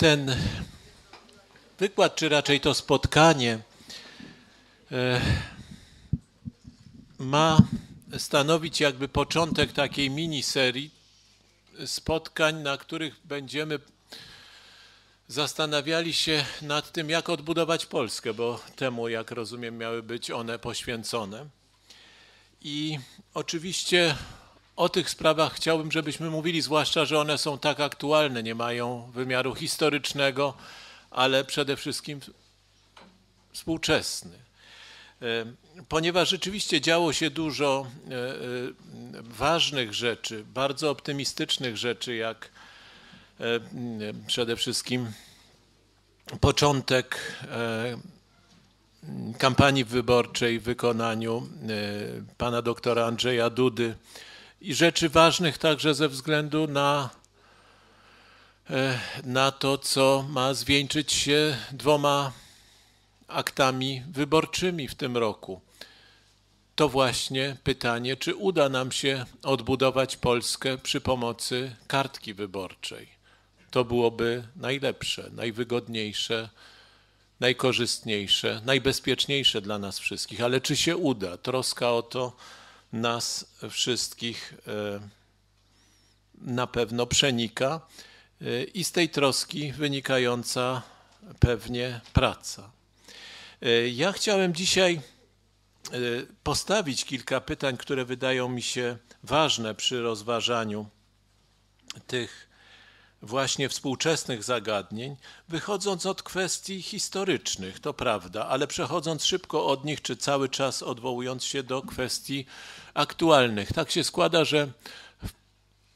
ten wykład, czy raczej to spotkanie, e, ma stanowić jakby początek takiej miniserii spotkań, na których będziemy zastanawiali się nad tym, jak odbudować Polskę, bo temu, jak rozumiem, miały być one poświęcone. I oczywiście o tych sprawach chciałbym, żebyśmy mówili, zwłaszcza, że one są tak aktualne, nie mają wymiaru historycznego, ale przede wszystkim współczesny. E, ponieważ rzeczywiście działo się dużo e, e, ważnych rzeczy, bardzo optymistycznych rzeczy, jak przede wszystkim początek kampanii wyborczej w wykonaniu pana doktora Andrzeja Dudy, i rzeczy ważnych także ze względu na, e, na to, co ma zwieńczyć się dwoma aktami wyborczymi w tym roku. To właśnie pytanie, czy uda nam się odbudować Polskę przy pomocy kartki wyborczej. To byłoby najlepsze, najwygodniejsze, najkorzystniejsze, najbezpieczniejsze dla nas wszystkich. Ale czy się uda? Troska o to nas wszystkich e, na pewno przenika e, i z tej troski wynikająca pewnie praca. E, ja chciałem dzisiaj postawić kilka pytań, które wydają mi się ważne przy rozważaniu tych właśnie współczesnych zagadnień, wychodząc od kwestii historycznych, to prawda, ale przechodząc szybko od nich, czy cały czas odwołując się do kwestii aktualnych. Tak się składa, że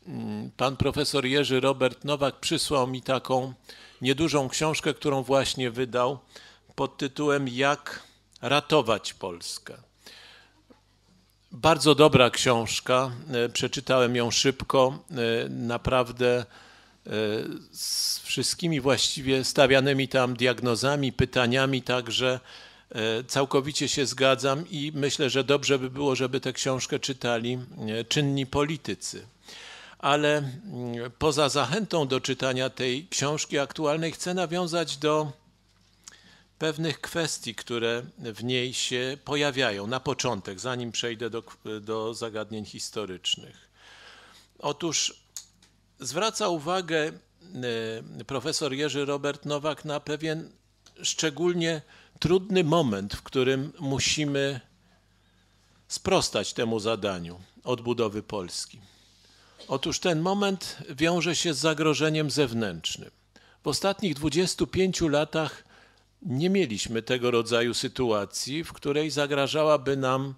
mm, pan profesor Jerzy Robert Nowak przysłał mi taką niedużą książkę, którą właśnie wydał pod tytułem Jak ratować Polskę. Bardzo dobra książka, e, przeczytałem ją szybko, e, naprawdę e, z wszystkimi właściwie stawianymi tam diagnozami, pytaniami, także E, całkowicie się zgadzam i myślę, że dobrze by było, żeby tę książkę czytali e, czynni politycy. Ale poza zachętą do czytania tej książki aktualnej chcę nawiązać do pewnych kwestii, które w niej się pojawiają na początek, zanim przejdę do, do zagadnień historycznych. Otóż zwraca uwagę e, profesor Jerzy Robert Nowak na pewien szczególnie trudny moment, w którym musimy sprostać temu zadaniu odbudowy Polski. Otóż ten moment wiąże się z zagrożeniem zewnętrznym. W ostatnich 25 latach nie mieliśmy tego rodzaju sytuacji, w której zagrażałaby nam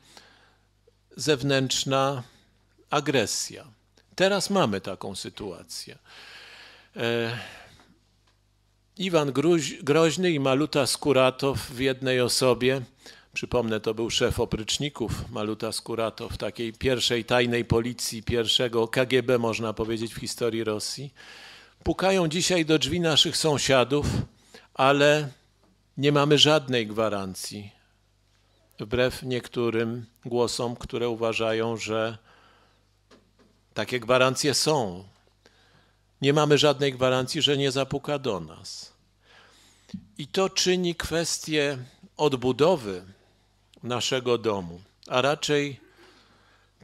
zewnętrzna agresja. Teraz mamy taką sytuację. E, Iwan Groźny i Maluta Skuratow w jednej osobie. Przypomnę, to był szef opryczników Maluta Skuratow, takiej pierwszej tajnej policji, pierwszego KGB, można powiedzieć, w historii Rosji. Pukają dzisiaj do drzwi naszych sąsiadów, ale nie mamy żadnej gwarancji. Wbrew niektórym głosom, które uważają, że takie gwarancje są, nie mamy żadnej gwarancji, że nie zapuka do nas. I to czyni kwestię odbudowy naszego domu, a raczej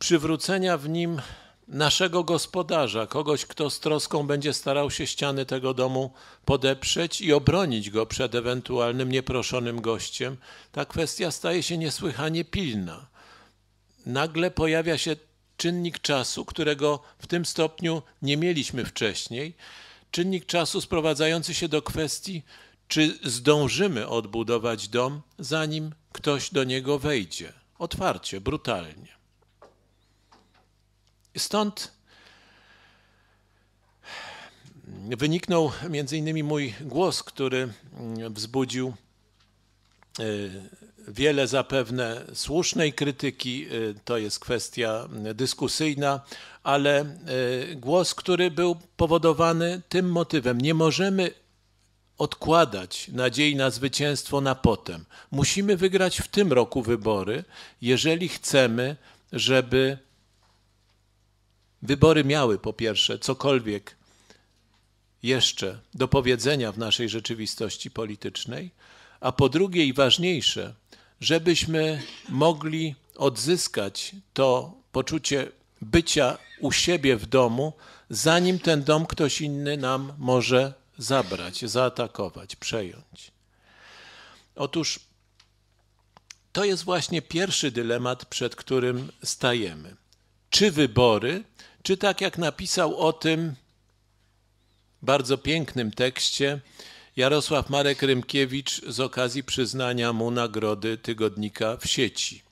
przywrócenia w nim naszego gospodarza, kogoś, kto z troską będzie starał się ściany tego domu podeprzeć i obronić go przed ewentualnym nieproszonym gościem, ta kwestia staje się niesłychanie pilna. Nagle pojawia się czynnik czasu, którego w tym stopniu nie mieliśmy wcześniej, czynnik czasu sprowadzający się do kwestii, czy zdążymy odbudować dom, zanim ktoś do niego wejdzie. Otwarcie, brutalnie. Stąd wyniknął między innymi mój głos, który wzbudził e, wiele zapewne słusznej krytyki, y, to jest kwestia dyskusyjna, ale y, głos, który był powodowany tym motywem, nie możemy odkładać nadziei na zwycięstwo na potem. Musimy wygrać w tym roku wybory, jeżeli chcemy, żeby wybory miały po pierwsze cokolwiek jeszcze do powiedzenia w naszej rzeczywistości politycznej, a po drugie i ważniejsze, żebyśmy mogli odzyskać to poczucie bycia u siebie w domu, zanim ten dom ktoś inny nam może zabrać, zaatakować, przejąć. Otóż to jest właśnie pierwszy dylemat, przed którym stajemy. Czy wybory, czy tak jak napisał o tym bardzo pięknym tekście Jarosław Marek Rymkiewicz z okazji przyznania mu nagrody tygodnika w sieci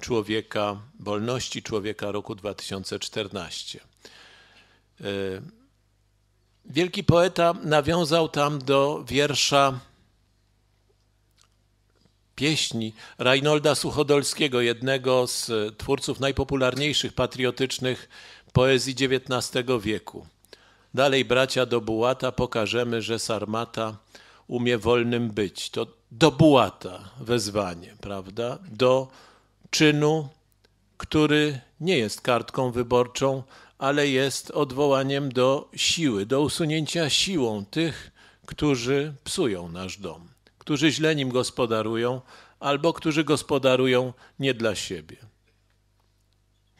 Człowieka Wolności Człowieka roku 2014. E, wielki poeta nawiązał tam do wiersza pieśni Rajnolda Suchodolskiego, jednego z twórców najpopularniejszych patriotycznych poezji XIX wieku. Dalej, bracia, do Bułata pokażemy, że Sarmata umie wolnym być. To do Bułata wezwanie, prawda? Do czynu, który nie jest kartką wyborczą, ale jest odwołaniem do siły, do usunięcia siłą tych, którzy psują nasz dom, którzy źle nim gospodarują, albo którzy gospodarują nie dla siebie,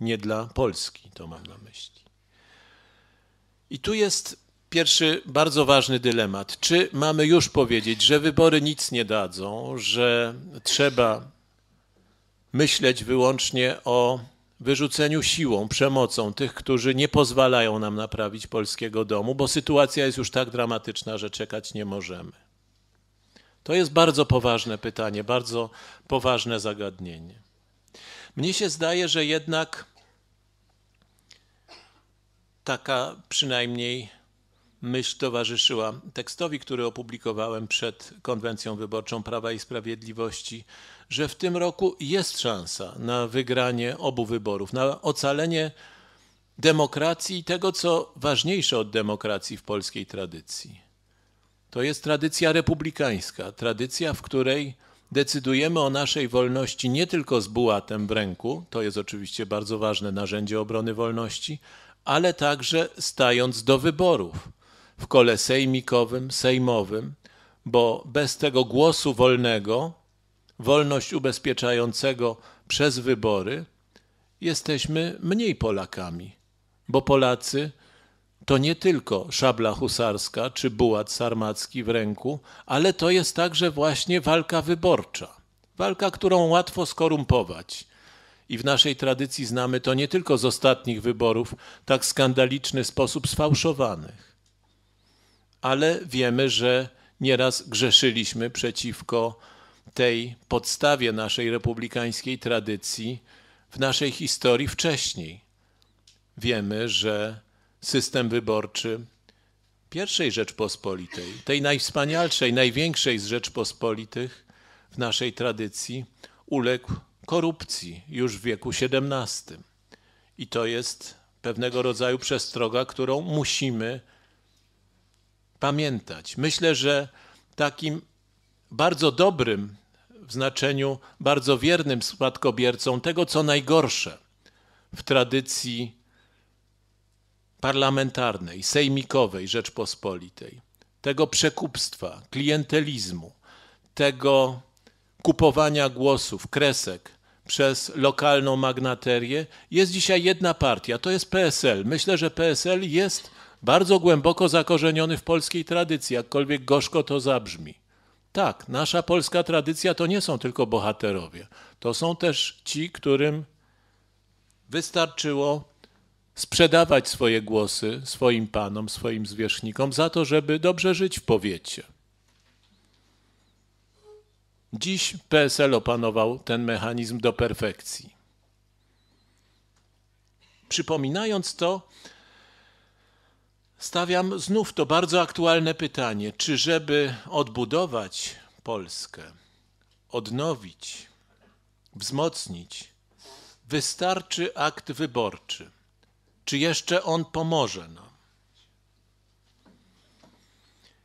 nie dla Polski, to mam na myśli. I tu jest pierwszy bardzo ważny dylemat. Czy mamy już powiedzieć, że wybory nic nie dadzą, że trzeba myśleć wyłącznie o wyrzuceniu siłą, przemocą tych, którzy nie pozwalają nam naprawić polskiego domu, bo sytuacja jest już tak dramatyczna, że czekać nie możemy? To jest bardzo poważne pytanie, bardzo poważne zagadnienie. Mnie się zdaje, że jednak Taka przynajmniej myśl towarzyszyła tekstowi, który opublikowałem przed konwencją wyborczą Prawa i Sprawiedliwości, że w tym roku jest szansa na wygranie obu wyborów, na ocalenie demokracji i tego, co ważniejsze od demokracji w polskiej tradycji. To jest tradycja republikańska, tradycja, w której decydujemy o naszej wolności nie tylko z bułatem w ręku, to jest oczywiście bardzo ważne narzędzie obrony wolności, ale także stając do wyborów w kole sejmikowym, sejmowym, bo bez tego głosu wolnego, wolność ubezpieczającego przez wybory, jesteśmy mniej Polakami, bo Polacy to nie tylko szabla husarska czy bułat sarmacki w ręku, ale to jest także właśnie walka wyborcza. Walka, którą łatwo skorumpować, i w naszej tradycji znamy to nie tylko z ostatnich wyborów, tak skandaliczny sposób sfałszowanych, ale wiemy, że nieraz grzeszyliśmy przeciwko tej podstawie naszej republikańskiej tradycji w naszej historii wcześniej. Wiemy, że system wyborczy pierwszej Rzeczpospolitej, tej najwspanialszej, największej z Rzeczpospolitych w naszej tradycji, uległ korupcji już w wieku XVII. I to jest pewnego rodzaju przestroga, którą musimy pamiętać. Myślę, że takim bardzo dobrym, w znaczeniu bardzo wiernym spadkobiercą tego, co najgorsze w tradycji parlamentarnej, sejmikowej Rzeczpospolitej, tego przekupstwa, klientelizmu, tego kupowania głosów, kresek, przez lokalną magnaterię, jest dzisiaj jedna partia, to jest PSL. Myślę, że PSL jest bardzo głęboko zakorzeniony w polskiej tradycji, jakkolwiek gorzko to zabrzmi. Tak, nasza polska tradycja to nie są tylko bohaterowie. To są też ci, którym wystarczyło sprzedawać swoje głosy swoim panom, swoim zwierzchnikom, za to, żeby dobrze żyć w powiecie. Dziś PSL opanował ten mechanizm do perfekcji. Przypominając to, stawiam znów to bardzo aktualne pytanie: czy żeby odbudować Polskę, odnowić, wzmocnić, wystarczy akt wyborczy? Czy jeszcze on pomoże nam?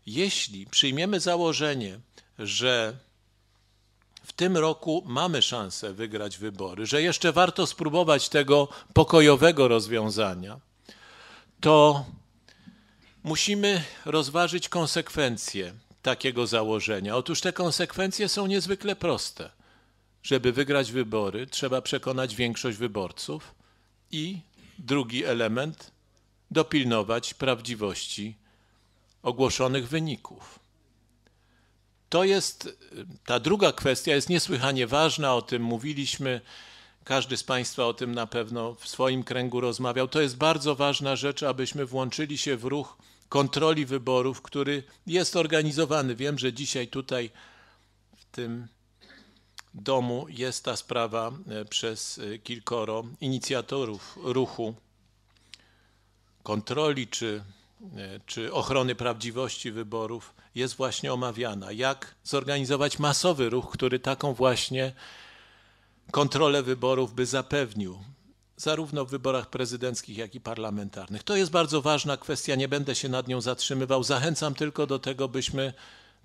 Jeśli przyjmiemy założenie, że tym roku mamy szansę wygrać wybory, że jeszcze warto spróbować tego pokojowego rozwiązania, to musimy rozważyć konsekwencje takiego założenia. Otóż te konsekwencje są niezwykle proste. Żeby wygrać wybory, trzeba przekonać większość wyborców i drugi element dopilnować prawdziwości ogłoszonych wyników. To jest ta druga kwestia, jest niesłychanie ważna, o tym mówiliśmy. Każdy z Państwa o tym na pewno w swoim kręgu rozmawiał. To jest bardzo ważna rzecz, abyśmy włączyli się w ruch kontroli wyborów, który jest organizowany. Wiem, że dzisiaj tutaj w tym domu jest ta sprawa e, przez e, kilkoro inicjatorów ruchu kontroli czy E, czy ochrony prawdziwości wyborów jest właśnie omawiana. Jak zorganizować masowy ruch, który taką właśnie kontrolę wyborów by zapewnił, zarówno w wyborach prezydenckich, jak i parlamentarnych. To jest bardzo ważna kwestia, nie będę się nad nią zatrzymywał. Zachęcam tylko do tego, byśmy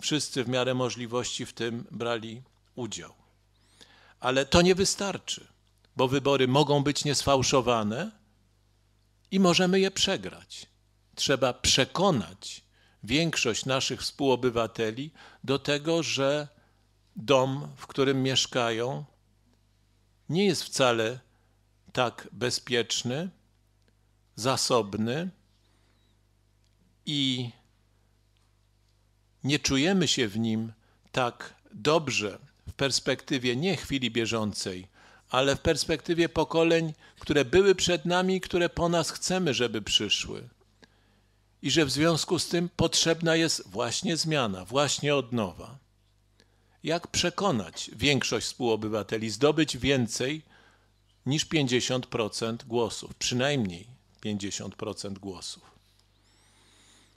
wszyscy w miarę możliwości w tym brali udział. Ale to nie wystarczy, bo wybory mogą być niesfałszowane i możemy je przegrać trzeba przekonać większość naszych współobywateli do tego, że dom, w którym mieszkają, nie jest wcale tak bezpieczny, zasobny i nie czujemy się w nim tak dobrze w perspektywie nie chwili bieżącej, ale w perspektywie pokoleń, które były przed nami, które po nas chcemy, żeby przyszły i że w związku z tym potrzebna jest właśnie zmiana, właśnie odnowa. Jak przekonać większość współobywateli, zdobyć więcej niż 50% głosów, przynajmniej 50% głosów,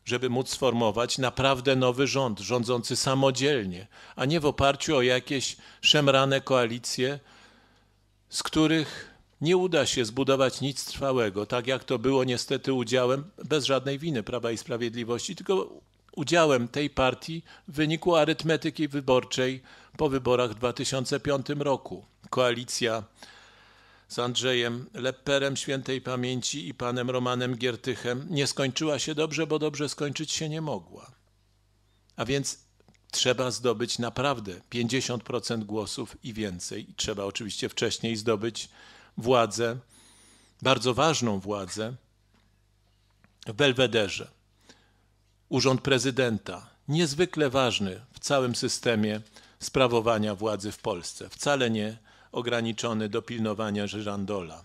żeby móc sformować naprawdę nowy rząd, rządzący samodzielnie, a nie w oparciu o jakieś szemrane koalicje, z których nie uda się zbudować nic trwałego, tak jak to było niestety udziałem bez żadnej winy Prawa i Sprawiedliwości, tylko udziałem tej partii w wyniku arytmetyki wyborczej po wyborach w 2005 roku. Koalicja z Andrzejem Lepperem Świętej Pamięci i panem Romanem Giertychem nie skończyła się dobrze, bo dobrze skończyć się nie mogła. A więc trzeba zdobyć naprawdę 50% głosów i więcej. trzeba oczywiście wcześniej zdobyć władzę, bardzo ważną władzę w Belwederze. Urząd prezydenta, niezwykle ważny w całym systemie sprawowania władzy w Polsce, wcale nie ograniczony do pilnowania żyrandola,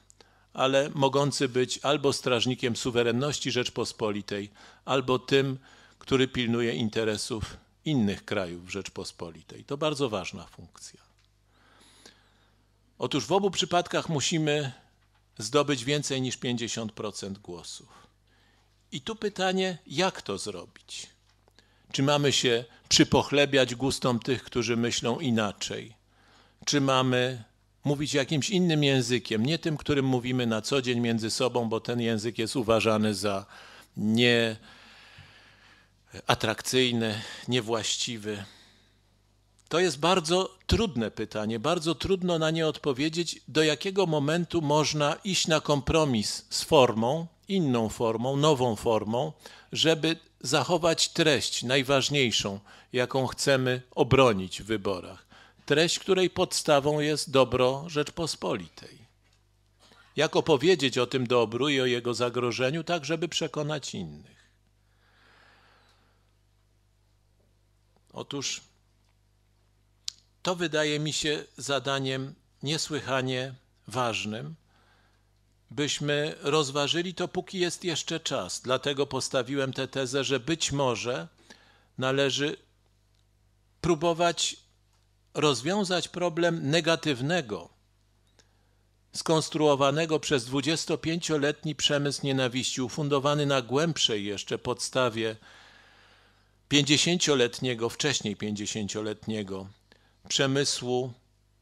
ale mogący być albo strażnikiem suwerenności Rzeczpospolitej, albo tym, który pilnuje interesów innych krajów Rzeczpospolitej. To bardzo ważna funkcja. Otóż w obu przypadkach musimy zdobyć więcej niż 50% głosów. I tu pytanie, jak to zrobić? Czy mamy się przypochlebiać gustom tych, którzy myślą inaczej? Czy mamy mówić jakimś innym językiem, nie tym, którym mówimy na co dzień między sobą, bo ten język jest uważany za nieatrakcyjny, niewłaściwy? To jest bardzo trudne pytanie, bardzo trudno na nie odpowiedzieć, do jakiego momentu można iść na kompromis z formą, inną formą, nową formą, żeby zachować treść najważniejszą, jaką chcemy obronić w wyborach. Treść, której podstawą jest dobro Rzeczpospolitej. Jak opowiedzieć o tym dobru i o jego zagrożeniu, tak żeby przekonać innych? Otóż to wydaje mi się zadaniem niesłychanie ważnym, byśmy rozważyli to, póki jest jeszcze czas. Dlatego postawiłem tę tezę, że być może należy próbować rozwiązać problem negatywnego, skonstruowanego przez 25-letni przemysł nienawiści, ufundowany na głębszej jeszcze podstawie 50-letniego, wcześniej 50-letniego przemysłu,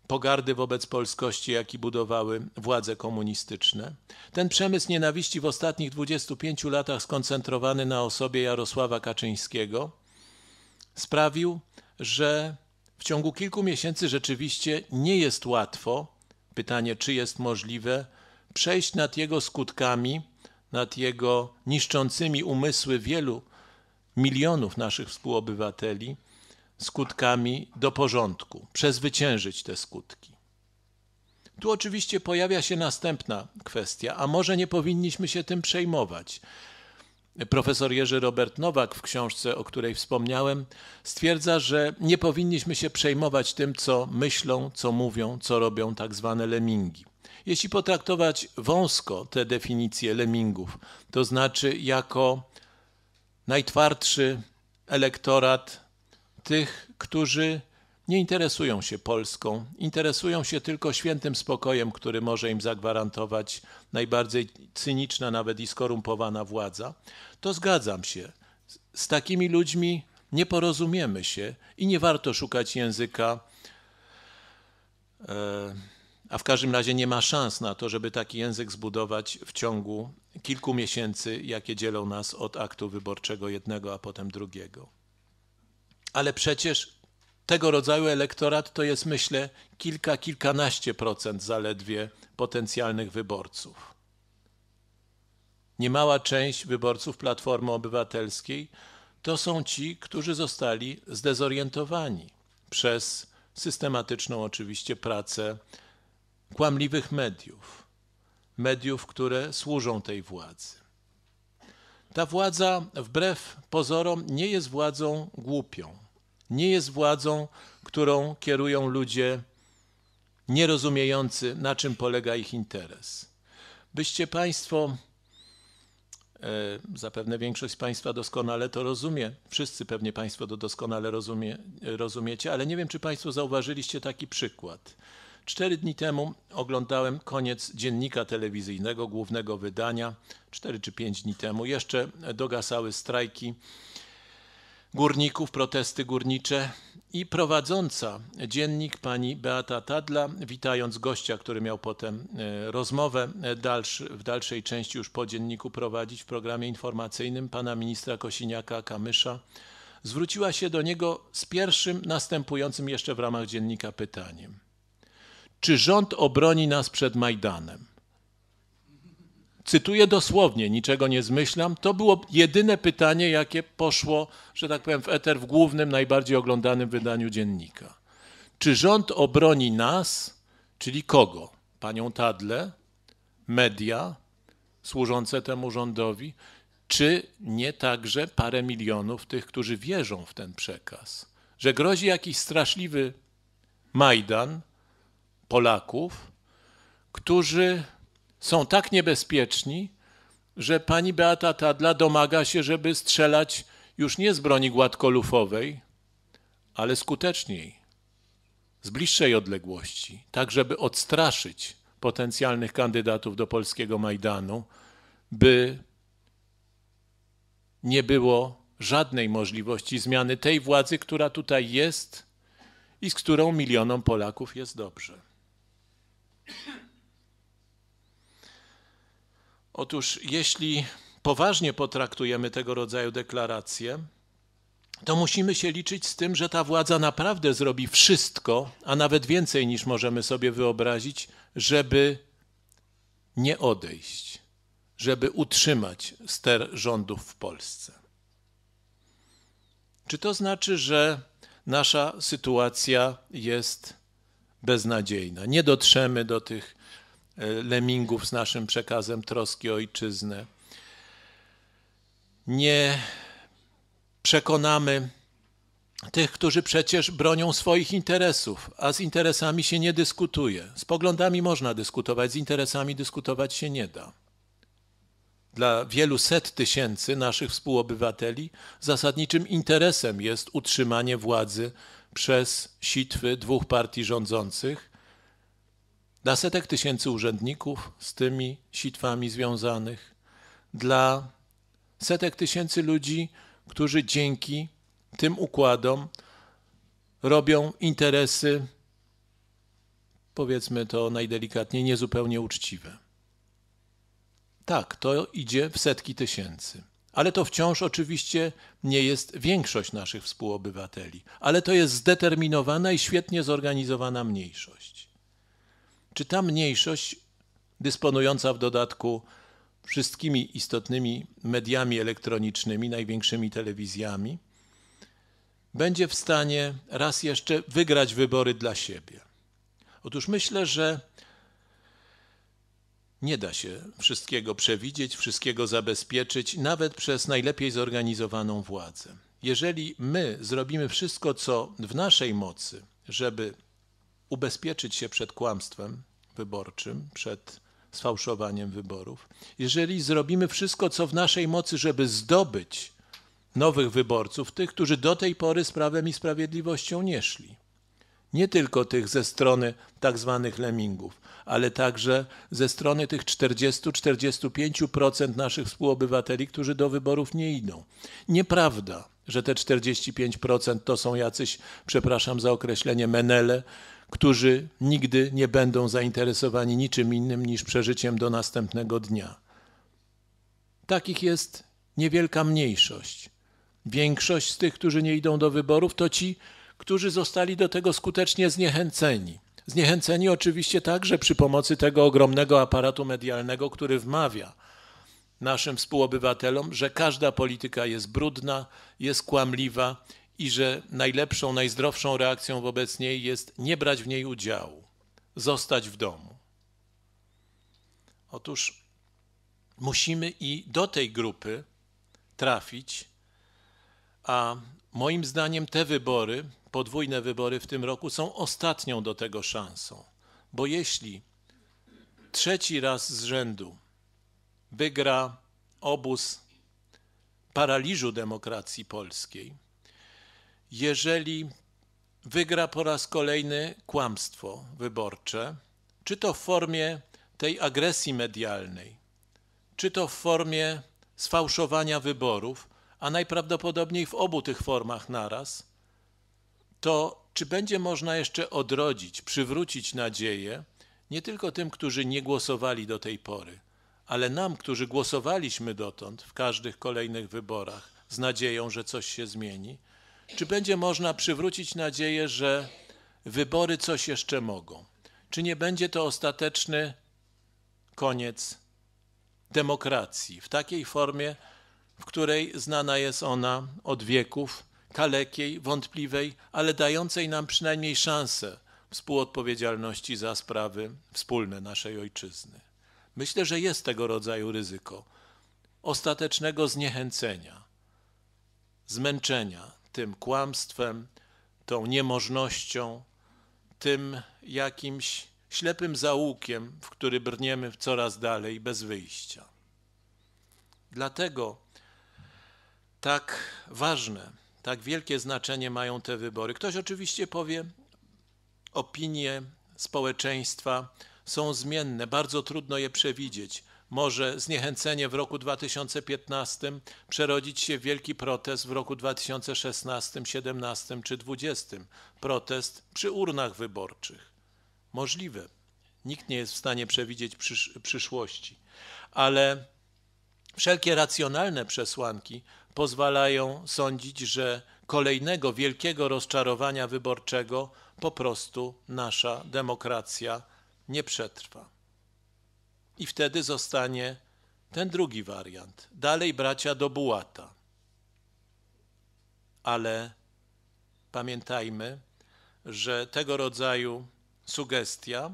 pogardy wobec polskości, jaki budowały władze komunistyczne. Ten przemysł nienawiści w ostatnich 25 latach skoncentrowany na osobie Jarosława Kaczyńskiego sprawił, że w ciągu kilku miesięcy rzeczywiście nie jest łatwo, pytanie czy jest możliwe, przejść nad jego skutkami, nad jego niszczącymi umysły wielu milionów naszych współobywateli, skutkami do porządku, przezwyciężyć te skutki. Tu oczywiście pojawia się następna kwestia, a może nie powinniśmy się tym przejmować. Profesor Jerzy Robert Nowak w książce, o której wspomniałem, stwierdza, że nie powinniśmy się przejmować tym, co myślą, co mówią, co robią tak zwane lemingi. Jeśli potraktować wąsko te definicje lemingów, to znaczy jako najtwardszy elektorat tych, którzy nie interesują się Polską, interesują się tylko świętym spokojem, który może im zagwarantować najbardziej cyniczna, nawet i skorumpowana władza, to zgadzam się. Z takimi ludźmi nie porozumiemy się i nie warto szukać języka, e, a w każdym razie nie ma szans na to, żeby taki język zbudować w ciągu kilku miesięcy, jakie dzielą nas od aktu wyborczego jednego, a potem drugiego ale przecież tego rodzaju elektorat to jest, myślę, kilka, kilkanaście procent zaledwie potencjalnych wyborców. Niemała część wyborców Platformy Obywatelskiej to są ci, którzy zostali zdezorientowani przez systematyczną oczywiście pracę kłamliwych mediów, mediów, które służą tej władzy. Ta władza, wbrew pozorom, nie jest władzą głupią nie jest władzą, którą kierują ludzie nierozumiejący, na czym polega ich interes. Byście Państwo, e, zapewne większość z Państwa doskonale to rozumie, wszyscy pewnie Państwo to doskonale rozumie, rozumiecie, ale nie wiem, czy Państwo zauważyliście taki przykład. Cztery dni temu oglądałem koniec dziennika telewizyjnego, głównego wydania. Cztery czy pięć dni temu jeszcze dogasały strajki górników, protesty górnicze i prowadząca dziennik pani Beata Tadla, witając gościa, który miał potem e, rozmowę e, dalszy, w dalszej części już po dzienniku prowadzić w programie informacyjnym pana ministra Kosiniaka-Kamysza, zwróciła się do niego z pierwszym następującym jeszcze w ramach dziennika pytaniem. Czy rząd obroni nas przed Majdanem? cytuję dosłownie, niczego nie zmyślam, to było jedyne pytanie, jakie poszło, że tak powiem, w eter w głównym, najbardziej oglądanym wydaniu dziennika. Czy rząd obroni nas, czyli kogo? Panią Tadle, media służące temu rządowi, czy nie także parę milionów tych, którzy wierzą w ten przekaz? Że grozi jakiś straszliwy Majdan Polaków, którzy są tak niebezpieczni, że pani Beata Tadla domaga się, żeby strzelać już nie z broni gładkolufowej, ale skuteczniej, z bliższej odległości, tak żeby odstraszyć potencjalnych kandydatów do polskiego Majdanu, by nie było żadnej możliwości zmiany tej władzy, która tutaj jest i z którą milionom Polaków jest dobrze. Otóż jeśli poważnie potraktujemy tego rodzaju deklaracje, to musimy się liczyć z tym, że ta władza naprawdę zrobi wszystko, a nawet więcej niż możemy sobie wyobrazić, żeby nie odejść, żeby utrzymać ster rządów w Polsce. Czy to znaczy, że nasza sytuacja jest beznadziejna? Nie dotrzemy do tych E, Lemingów z naszym przekazem troski o ojczyznę. Nie przekonamy tych, którzy przecież bronią swoich interesów, a z interesami się nie dyskutuje. Z poglądami można dyskutować, z interesami dyskutować się nie da. Dla wielu set tysięcy naszych współobywateli zasadniczym interesem jest utrzymanie władzy przez sitwy dwóch partii rządzących dla setek tysięcy urzędników z tymi sitwami związanych, dla setek tysięcy ludzi, którzy dzięki tym układom robią interesy, powiedzmy to najdelikatniej, niezupełnie uczciwe. Tak, to idzie w setki tysięcy. Ale to wciąż oczywiście nie jest większość naszych współobywateli, ale to jest zdeterminowana i świetnie zorganizowana mniejszość czy ta mniejszość dysponująca w dodatku wszystkimi istotnymi mediami elektronicznymi, największymi telewizjami, będzie w stanie raz jeszcze wygrać wybory dla siebie. Otóż myślę, że nie da się wszystkiego przewidzieć, wszystkiego zabezpieczyć, nawet przez najlepiej zorganizowaną władzę. Jeżeli my zrobimy wszystko, co w naszej mocy, żeby ubezpieczyć się przed kłamstwem, wyborczym przed sfałszowaniem wyborów, jeżeli zrobimy wszystko, co w naszej mocy, żeby zdobyć nowych wyborców, tych, którzy do tej pory z prawem i sprawiedliwością nie szli. Nie tylko tych ze strony tak zwanych lemingów, ale także ze strony tych 40-45% naszych współobywateli, którzy do wyborów nie idą. Nieprawda, że te 45% to są jacyś, przepraszam za określenie, menele, którzy nigdy nie będą zainteresowani niczym innym niż przeżyciem do następnego dnia. Takich jest niewielka mniejszość. Większość z tych, którzy nie idą do wyborów, to ci, którzy zostali do tego skutecznie zniechęceni. Zniechęceni oczywiście także przy pomocy tego ogromnego aparatu medialnego, który wmawia naszym współobywatelom, że każda polityka jest brudna, jest kłamliwa i że najlepszą, najzdrowszą reakcją wobec niej jest nie brać w niej udziału, zostać w domu. Otóż musimy i do tej grupy trafić, a moim zdaniem te wybory, podwójne wybory w tym roku są ostatnią do tego szansą, bo jeśli trzeci raz z rzędu wygra obóz paraliżu demokracji polskiej, jeżeli wygra po raz kolejny kłamstwo wyborcze, czy to w formie tej agresji medialnej, czy to w formie sfałszowania wyborów, a najprawdopodobniej w obu tych formach naraz, to czy będzie można jeszcze odrodzić, przywrócić nadzieję nie tylko tym, którzy nie głosowali do tej pory, ale nam, którzy głosowaliśmy dotąd w każdych kolejnych wyborach z nadzieją, że coś się zmieni, czy będzie można przywrócić nadzieję, że wybory coś jeszcze mogą? Czy nie będzie to ostateczny koniec demokracji w takiej formie, w której znana jest ona od wieków, kalekiej, wątpliwej, ale dającej nam przynajmniej szansę współodpowiedzialności za sprawy wspólne naszej ojczyzny? Myślę, że jest tego rodzaju ryzyko ostatecznego zniechęcenia, zmęczenia, tym kłamstwem, tą niemożnością, tym jakimś ślepym załukiem, w który brniemy coraz dalej bez wyjścia. Dlatego tak ważne, tak wielkie znaczenie mają te wybory. Ktoś oczywiście powie, opinie społeczeństwa są zmienne, bardzo trudno je przewidzieć może zniechęcenie w roku 2015 przerodzić się w wielki protest w roku 2016, 17 czy 20. Protest przy urnach wyborczych. Możliwe. Nikt nie jest w stanie przewidzieć przysz przyszłości. Ale wszelkie racjonalne przesłanki pozwalają sądzić, że kolejnego wielkiego rozczarowania wyborczego po prostu nasza demokracja nie przetrwa i wtedy zostanie ten drugi wariant. Dalej bracia do bułata. Ale pamiętajmy, że tego rodzaju sugestia,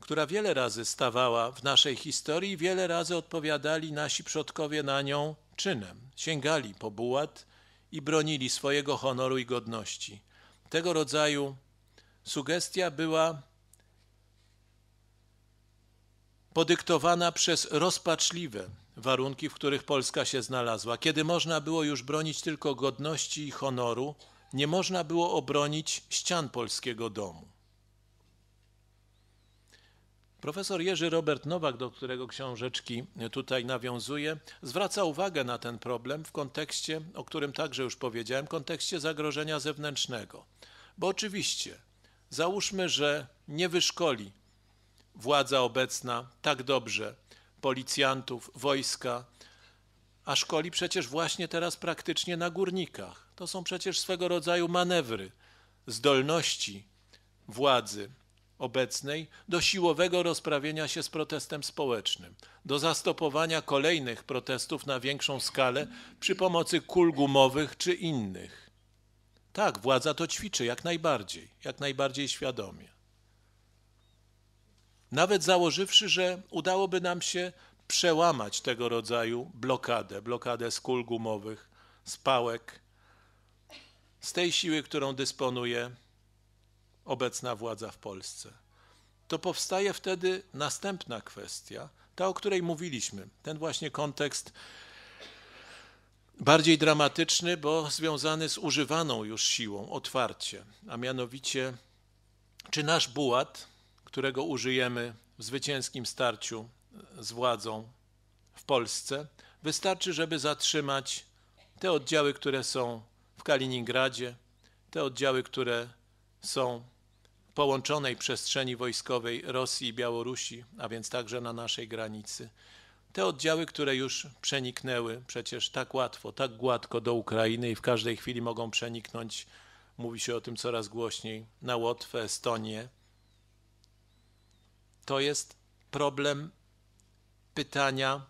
która wiele razy stawała w naszej historii, wiele razy odpowiadali nasi przodkowie na nią czynem. Sięgali po bułat i bronili swojego honoru i godności. Tego rodzaju sugestia była podyktowana przez rozpaczliwe warunki, w których Polska się znalazła. Kiedy można było już bronić tylko godności i honoru, nie można było obronić ścian polskiego domu. Profesor Jerzy Robert Nowak, do którego książeczki tutaj nawiązuje, zwraca uwagę na ten problem w kontekście, o którym także już powiedziałem, kontekście zagrożenia zewnętrznego. Bo oczywiście, załóżmy, że nie wyszkoli władza obecna tak dobrze policjantów, wojska, a szkoli przecież właśnie teraz praktycznie na górnikach. To są przecież swego rodzaju manewry, zdolności władzy obecnej do siłowego rozprawienia się z protestem społecznym, do zastopowania kolejnych protestów na większą skalę przy pomocy kul gumowych czy innych. Tak, władza to ćwiczy jak najbardziej, jak najbardziej świadomie nawet założywszy, że udałoby nam się przełamać tego rodzaju blokadę, blokadę kul gumowych, pałek, z tej siły, którą dysponuje obecna władza w Polsce. To powstaje wtedy następna kwestia, ta o której mówiliśmy, ten właśnie kontekst bardziej dramatyczny, bo związany z używaną już siłą otwarcie, a mianowicie czy nasz bułat, którego użyjemy w zwycięskim starciu z władzą w Polsce. Wystarczy, żeby zatrzymać te oddziały, które są w Kaliningradzie, te oddziały, które są w połączonej przestrzeni wojskowej Rosji i Białorusi, a więc także na naszej granicy. Te oddziały, które już przeniknęły przecież tak łatwo, tak gładko do Ukrainy i w każdej chwili mogą przeniknąć, mówi się o tym coraz głośniej, na Łotwę, Estonię, to jest problem pytania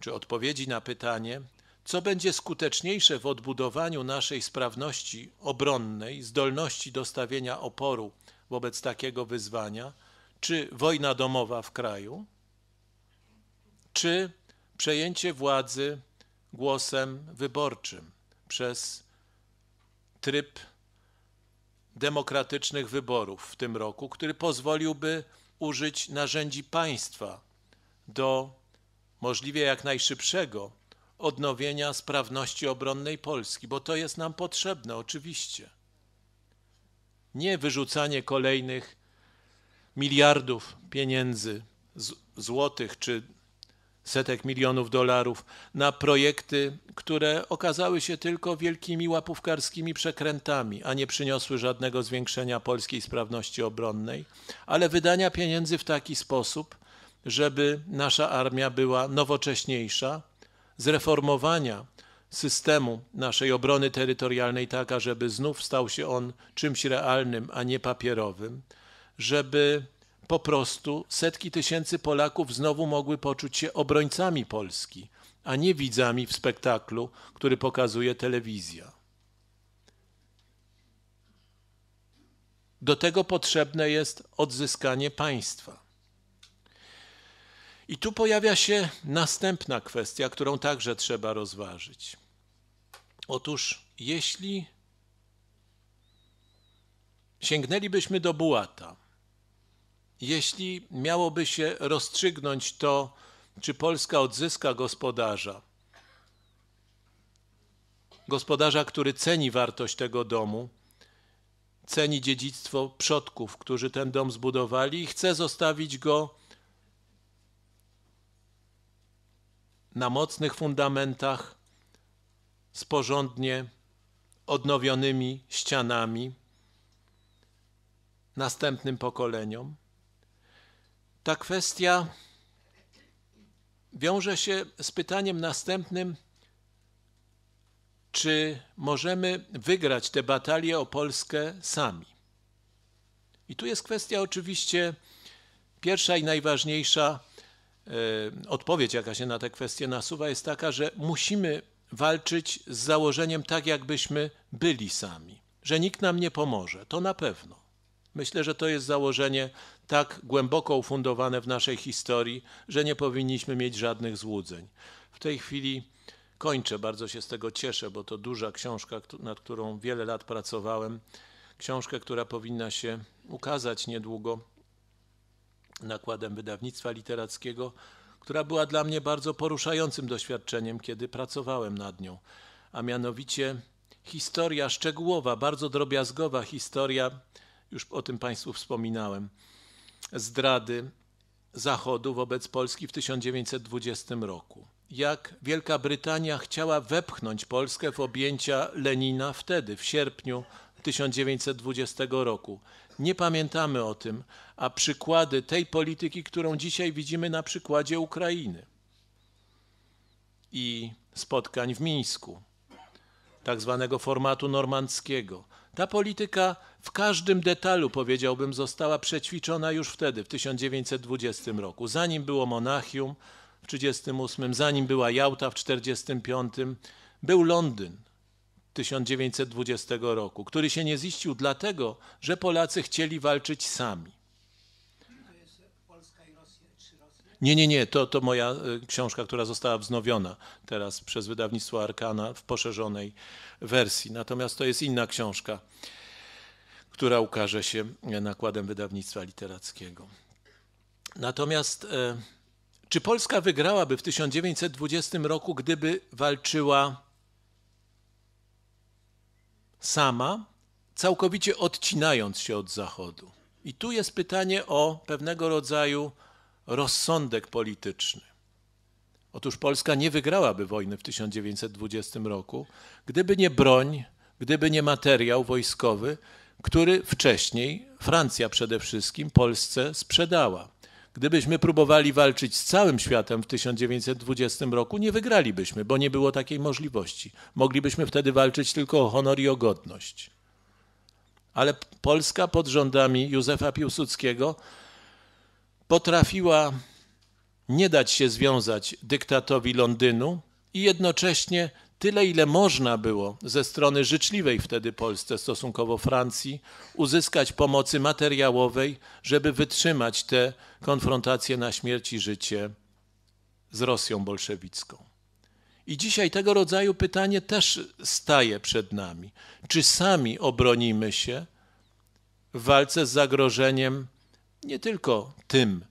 czy odpowiedzi na pytanie, co będzie skuteczniejsze w odbudowaniu naszej sprawności obronnej, zdolności do stawienia oporu wobec takiego wyzwania, czy wojna domowa w kraju, czy przejęcie władzy głosem wyborczym przez tryb demokratycznych wyborów w tym roku, który pozwoliłby użyć narzędzi państwa do możliwie jak najszybszego odnowienia sprawności obronnej Polski, bo to jest nam potrzebne oczywiście. Nie wyrzucanie kolejnych miliardów pieniędzy złotych czy setek milionów dolarów na projekty, które okazały się tylko wielkimi łapówkarskimi przekrętami, a nie przyniosły żadnego zwiększenia polskiej sprawności obronnej, ale wydania pieniędzy w taki sposób, żeby nasza armia była nowocześniejsza, zreformowania systemu naszej obrony terytorialnej taka, żeby znów stał się on czymś realnym, a nie papierowym, żeby po prostu setki tysięcy Polaków znowu mogły poczuć się obrońcami Polski, a nie widzami w spektaklu, który pokazuje telewizja. Do tego potrzebne jest odzyskanie państwa. I tu pojawia się następna kwestia, którą także trzeba rozważyć. Otóż, jeśli sięgnęlibyśmy do Bułata, jeśli miałoby się rozstrzygnąć to, czy Polska odzyska gospodarza, gospodarza, który ceni wartość tego domu, ceni dziedzictwo przodków, którzy ten dom zbudowali i chce zostawić go na mocnych fundamentach, z porządnie odnowionymi ścianami następnym pokoleniom. Ta kwestia wiąże się z pytaniem następnym, czy możemy wygrać tę batalię o Polskę sami. I tu jest kwestia oczywiście pierwsza i najważniejsza e, odpowiedź, jaka się na tę kwestię nasuwa, jest taka, że musimy walczyć z założeniem tak, jakbyśmy byli sami, że nikt nam nie pomoże. To na pewno. Myślę, że to jest założenie tak głęboko ufundowane w naszej historii, że nie powinniśmy mieć żadnych złudzeń. W tej chwili kończę, bardzo się z tego cieszę, bo to duża książka, nad którą wiele lat pracowałem. Książkę, która powinna się ukazać niedługo nakładem wydawnictwa literackiego, która była dla mnie bardzo poruszającym doświadczeniem, kiedy pracowałem nad nią, a mianowicie historia szczegółowa, bardzo drobiazgowa historia, już o tym Państwu wspominałem, zdrady Zachodu wobec Polski w 1920 roku. Jak Wielka Brytania chciała wepchnąć Polskę w objęcia Lenina wtedy, w sierpniu 1920 roku. Nie pamiętamy o tym, a przykłady tej polityki, którą dzisiaj widzimy na przykładzie Ukrainy i spotkań w Mińsku, tak zwanego formatu normandzkiego, ta polityka w każdym detalu, powiedziałbym, została przećwiczona już wtedy, w 1920 roku, zanim było Monachium w 1938, zanim była Jałta w 1945, był Londyn 1920 roku, który się nie ziścił dlatego, że Polacy chcieli walczyć sami. Nie, nie, nie, to, to moja e, książka, która została wznowiona teraz przez wydawnictwo Arkana w poszerzonej wersji. Natomiast to jest inna książka, która ukaże się nakładem wydawnictwa literackiego. Natomiast e, czy Polska wygrałaby w 1920 roku, gdyby walczyła sama, całkowicie odcinając się od Zachodu? I tu jest pytanie o pewnego rodzaju rozsądek polityczny. Otóż Polska nie wygrałaby wojny w 1920 roku, gdyby nie broń, gdyby nie materiał wojskowy, który wcześniej Francja przede wszystkim Polsce sprzedała. Gdybyśmy próbowali walczyć z całym światem w 1920 roku, nie wygralibyśmy, bo nie było takiej możliwości. Moglibyśmy wtedy walczyć tylko o honor i o godność. Ale Polska pod rządami Józefa Piłsudskiego potrafiła nie dać się związać dyktatowi Londynu i jednocześnie tyle, ile można było ze strony życzliwej wtedy Polsce, stosunkowo Francji, uzyskać pomocy materiałowej, żeby wytrzymać te konfrontacje na śmierć i życie z Rosją bolszewicką. I dzisiaj tego rodzaju pytanie też staje przed nami. Czy sami obronimy się w walce z zagrożeniem nie tylko tym,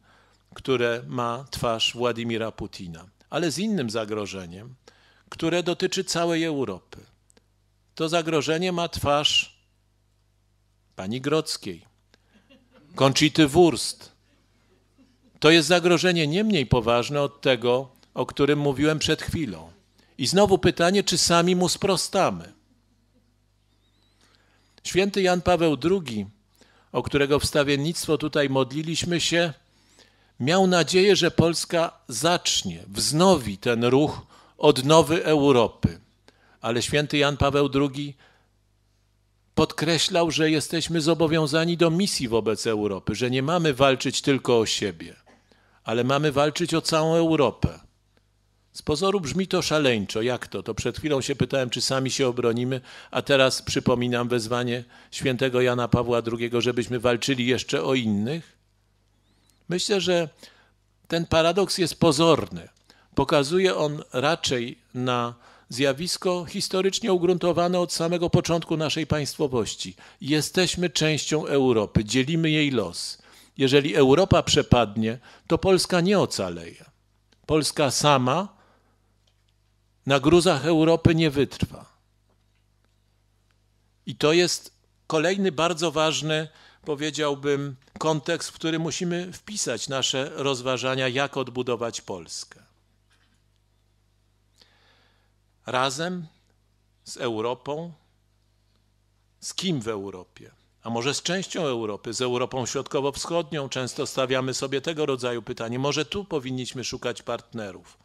które ma twarz Władimira Putina, ale z innym zagrożeniem, które dotyczy całej Europy. To zagrożenie ma twarz pani Grockiej, Conchity Wurst. To jest zagrożenie nie mniej poważne od tego, o którym mówiłem przed chwilą. I znowu pytanie, czy sami mu sprostamy. Święty Jan Paweł II o którego wstawiennictwo tutaj modliliśmy się, miał nadzieję, że Polska zacznie, wznowi ten ruch odnowy Europy. Ale święty Jan Paweł II podkreślał, że jesteśmy zobowiązani do misji wobec Europy, że nie mamy walczyć tylko o siebie, ale mamy walczyć o całą Europę. Z pozoru brzmi to szaleńczo. Jak to? To przed chwilą się pytałem, czy sami się obronimy, a teraz przypominam wezwanie świętego Jana Pawła II, żebyśmy walczyli jeszcze o innych. Myślę, że ten paradoks jest pozorny. Pokazuje on raczej na zjawisko historycznie ugruntowane od samego początku naszej państwowości. Jesteśmy częścią Europy, dzielimy jej los. Jeżeli Europa przepadnie, to Polska nie ocaleje. Polska sama na gruzach Europy nie wytrwa. I to jest kolejny bardzo ważny, powiedziałbym, kontekst, w który musimy wpisać nasze rozważania, jak odbudować Polskę. Razem z Europą, z kim w Europie? A może z częścią Europy, z Europą Środkowo-Wschodnią? Często stawiamy sobie tego rodzaju pytanie. Może tu powinniśmy szukać partnerów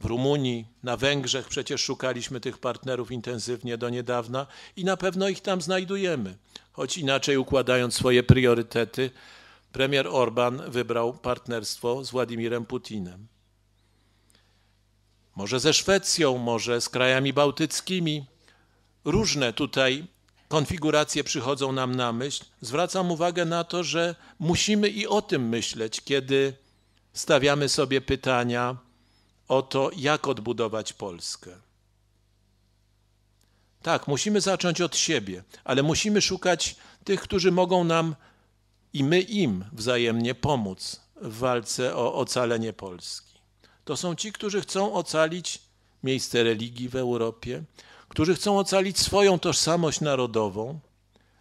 w Rumunii, na Węgrzech przecież szukaliśmy tych partnerów intensywnie do niedawna i na pewno ich tam znajdujemy. Choć inaczej układając swoje priorytety, premier Orban wybrał partnerstwo z Władimirem Putinem. Może ze Szwecją, może z krajami bałtyckimi. Różne tutaj konfiguracje przychodzą nam na myśl. Zwracam uwagę na to, że musimy i o tym myśleć, kiedy stawiamy sobie pytania o to, jak odbudować Polskę. Tak, musimy zacząć od siebie, ale musimy szukać tych, którzy mogą nam i my im wzajemnie pomóc w walce o ocalenie Polski. To są ci, którzy chcą ocalić miejsce religii w Europie, którzy chcą ocalić swoją tożsamość narodową,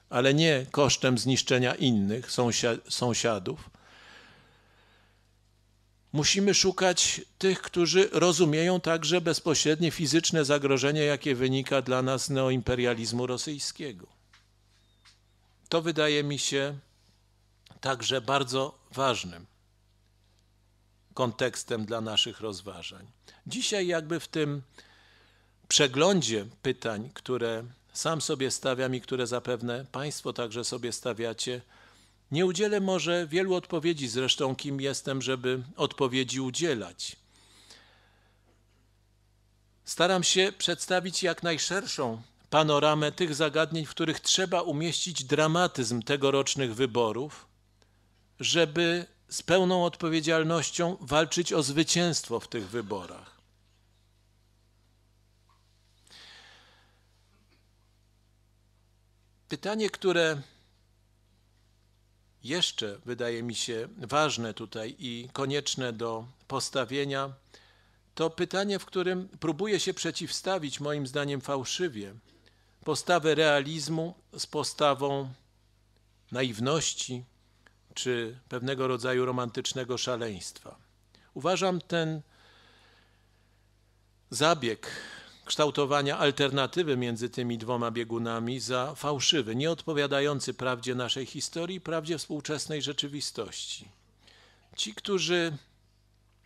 ale nie kosztem zniszczenia innych sąsiadów, Musimy szukać tych, którzy rozumieją także bezpośrednie fizyczne zagrożenie, jakie wynika dla nas z neoimperializmu rosyjskiego. To wydaje mi się także bardzo ważnym kontekstem dla naszych rozważań. Dzisiaj, jakby w tym przeglądzie pytań, które sam sobie stawiam i które zapewne Państwo także sobie stawiacie, nie udzielę może wielu odpowiedzi, zresztą kim jestem, żeby odpowiedzi udzielać. Staram się przedstawić jak najszerszą panoramę tych zagadnień, w których trzeba umieścić dramatyzm tegorocznych wyborów, żeby z pełną odpowiedzialnością walczyć o zwycięstwo w tych wyborach. Pytanie, które jeszcze wydaje mi się ważne tutaj i konieczne do postawienia, to pytanie, w którym próbuje się przeciwstawić, moim zdaniem fałszywie, postawę realizmu z postawą naiwności czy pewnego rodzaju romantycznego szaleństwa. Uważam ten zabieg kształtowania alternatywy między tymi dwoma biegunami za fałszywy, nieodpowiadający prawdzie naszej historii, prawdzie współczesnej rzeczywistości. Ci, którzy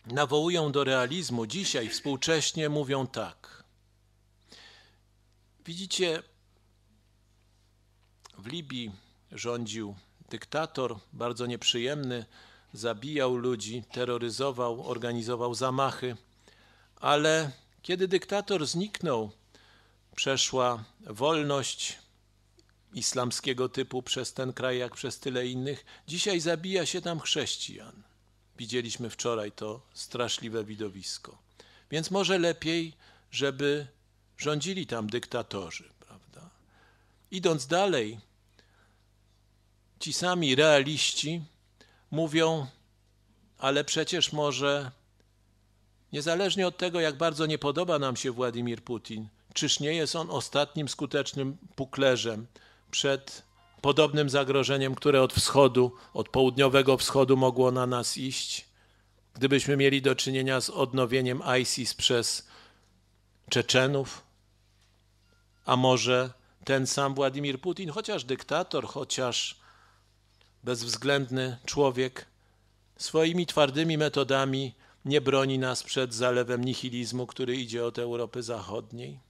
nawołują do realizmu dzisiaj, współcześnie mówią tak. Widzicie, w Libii rządził dyktator, bardzo nieprzyjemny, zabijał ludzi, terroryzował, organizował zamachy, ale kiedy dyktator zniknął, przeszła wolność islamskiego typu przez ten kraj, jak przez tyle innych. Dzisiaj zabija się tam chrześcijan. Widzieliśmy wczoraj to straszliwe widowisko. Więc może lepiej, żeby rządzili tam dyktatorzy, prawda? Idąc dalej, ci sami realiści mówią, ale przecież może Niezależnie od tego, jak bardzo nie podoba nam się Władimir Putin, czyż nie jest on ostatnim skutecznym puklerzem przed podobnym zagrożeniem, które od wschodu, od południowego wschodu mogło na nas iść? Gdybyśmy mieli do czynienia z odnowieniem ISIS przez Czeczenów, a może ten sam Władimir Putin, chociaż dyktator, chociaż bezwzględny człowiek, swoimi twardymi metodami nie broni nas przed zalewem nihilizmu, który idzie od Europy Zachodniej?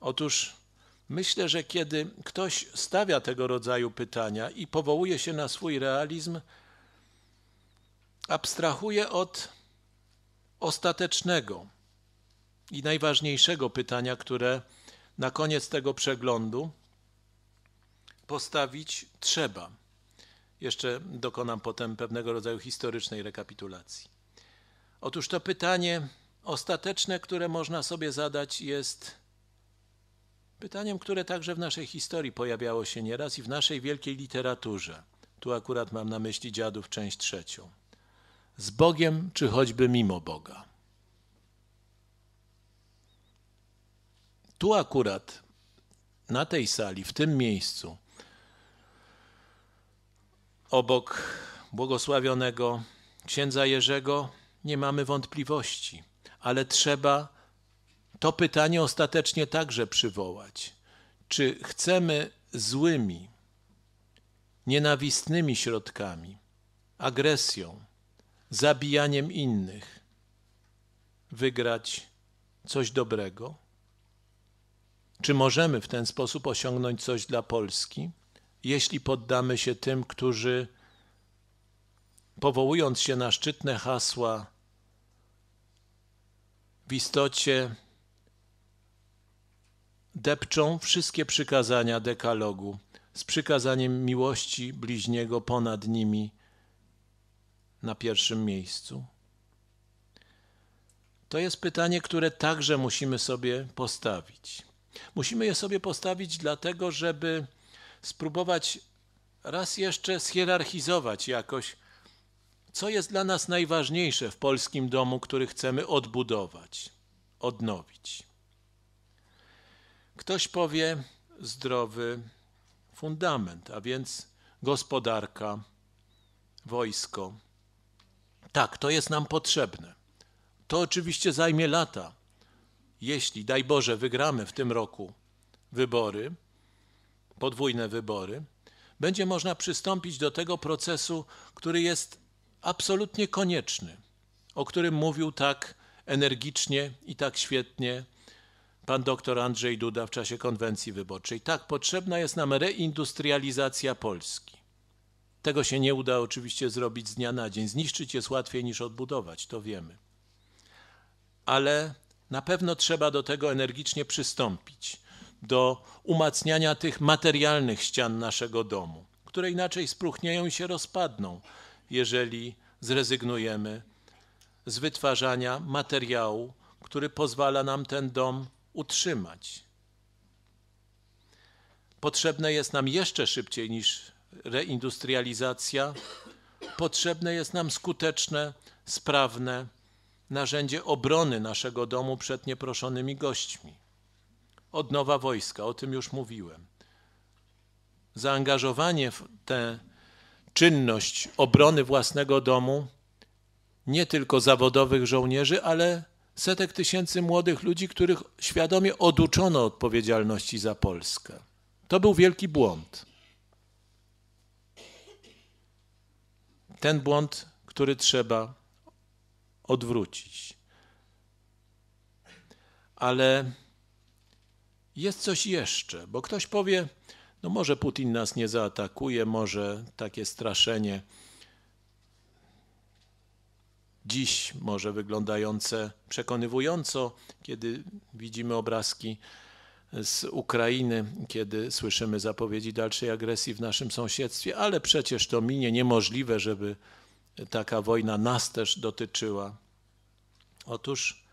Otóż myślę, że kiedy ktoś stawia tego rodzaju pytania i powołuje się na swój realizm, abstrahuje od ostatecznego i najważniejszego pytania, które na koniec tego przeglądu postawić trzeba. Jeszcze dokonam potem pewnego rodzaju historycznej rekapitulacji. Otóż to pytanie ostateczne, które można sobie zadać, jest pytaniem, które także w naszej historii pojawiało się nieraz i w naszej wielkiej literaturze. Tu akurat mam na myśli dziadów, część trzecią. Z Bogiem, czy choćby mimo Boga? Tu akurat, na tej sali, w tym miejscu, obok błogosławionego księdza Jerzego nie mamy wątpliwości, ale trzeba to pytanie ostatecznie także przywołać. Czy chcemy złymi, nienawistnymi środkami, agresją, zabijaniem innych wygrać coś dobrego? Czy możemy w ten sposób osiągnąć coś dla Polski? jeśli poddamy się tym, którzy powołując się na szczytne hasła, w istocie depczą wszystkie przykazania dekalogu z przykazaniem miłości bliźniego ponad nimi na pierwszym miejscu? To jest pytanie, które także musimy sobie postawić. Musimy je sobie postawić, dlatego żeby spróbować raz jeszcze schierarchizować jakoś, co jest dla nas najważniejsze w polskim domu, który chcemy odbudować, odnowić. Ktoś powie zdrowy fundament, a więc gospodarka, wojsko. Tak, to jest nam potrzebne. To oczywiście zajmie lata. Jeśli, daj Boże, wygramy w tym roku wybory, podwójne wybory, będzie można przystąpić do tego procesu, który jest absolutnie konieczny, o którym mówił tak energicznie i tak świetnie pan doktor Andrzej Duda w czasie konwencji wyborczej. Tak, potrzebna jest nam reindustrializacja Polski. Tego się nie uda oczywiście zrobić z dnia na dzień. Zniszczyć jest łatwiej niż odbudować, to wiemy. Ale na pewno trzeba do tego energicznie przystąpić do umacniania tych materialnych ścian naszego domu, które inaczej spruchnieją i się rozpadną, jeżeli zrezygnujemy z wytwarzania materiału, który pozwala nam ten dom utrzymać. Potrzebne jest nam jeszcze szybciej niż reindustrializacja, potrzebne jest nam skuteczne, sprawne narzędzie obrony naszego domu przed nieproszonymi gośćmi odnowa wojska, o tym już mówiłem. Zaangażowanie w tę czynność obrony własnego domu nie tylko zawodowych żołnierzy, ale setek tysięcy młodych ludzi, których świadomie oduczono odpowiedzialności za Polskę. To był wielki błąd. Ten błąd, który trzeba odwrócić. Ale jest coś jeszcze, bo ktoś powie, no może Putin nas nie zaatakuje, może takie straszenie dziś może wyglądające przekonywująco, kiedy widzimy obrazki z Ukrainy, kiedy słyszymy zapowiedzi dalszej agresji w naszym sąsiedztwie, ale przecież to minie niemożliwe, żeby taka wojna nas też dotyczyła. Otóż,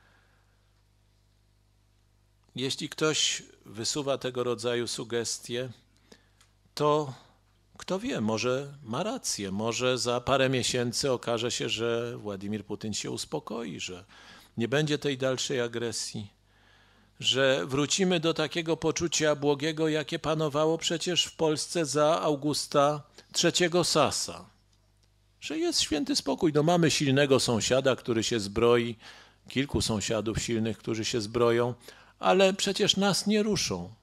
jeśli ktoś wysuwa tego rodzaju sugestie, to kto wie, może ma rację, może za parę miesięcy okaże się, że Władimir Putin się uspokoi, że nie będzie tej dalszej agresji, że wrócimy do takiego poczucia błogiego, jakie panowało przecież w Polsce za Augusta III Sasa, że jest święty spokój. No mamy silnego sąsiada, który się zbroi, kilku sąsiadów silnych, którzy się zbroją, ale przecież nas nie ruszą.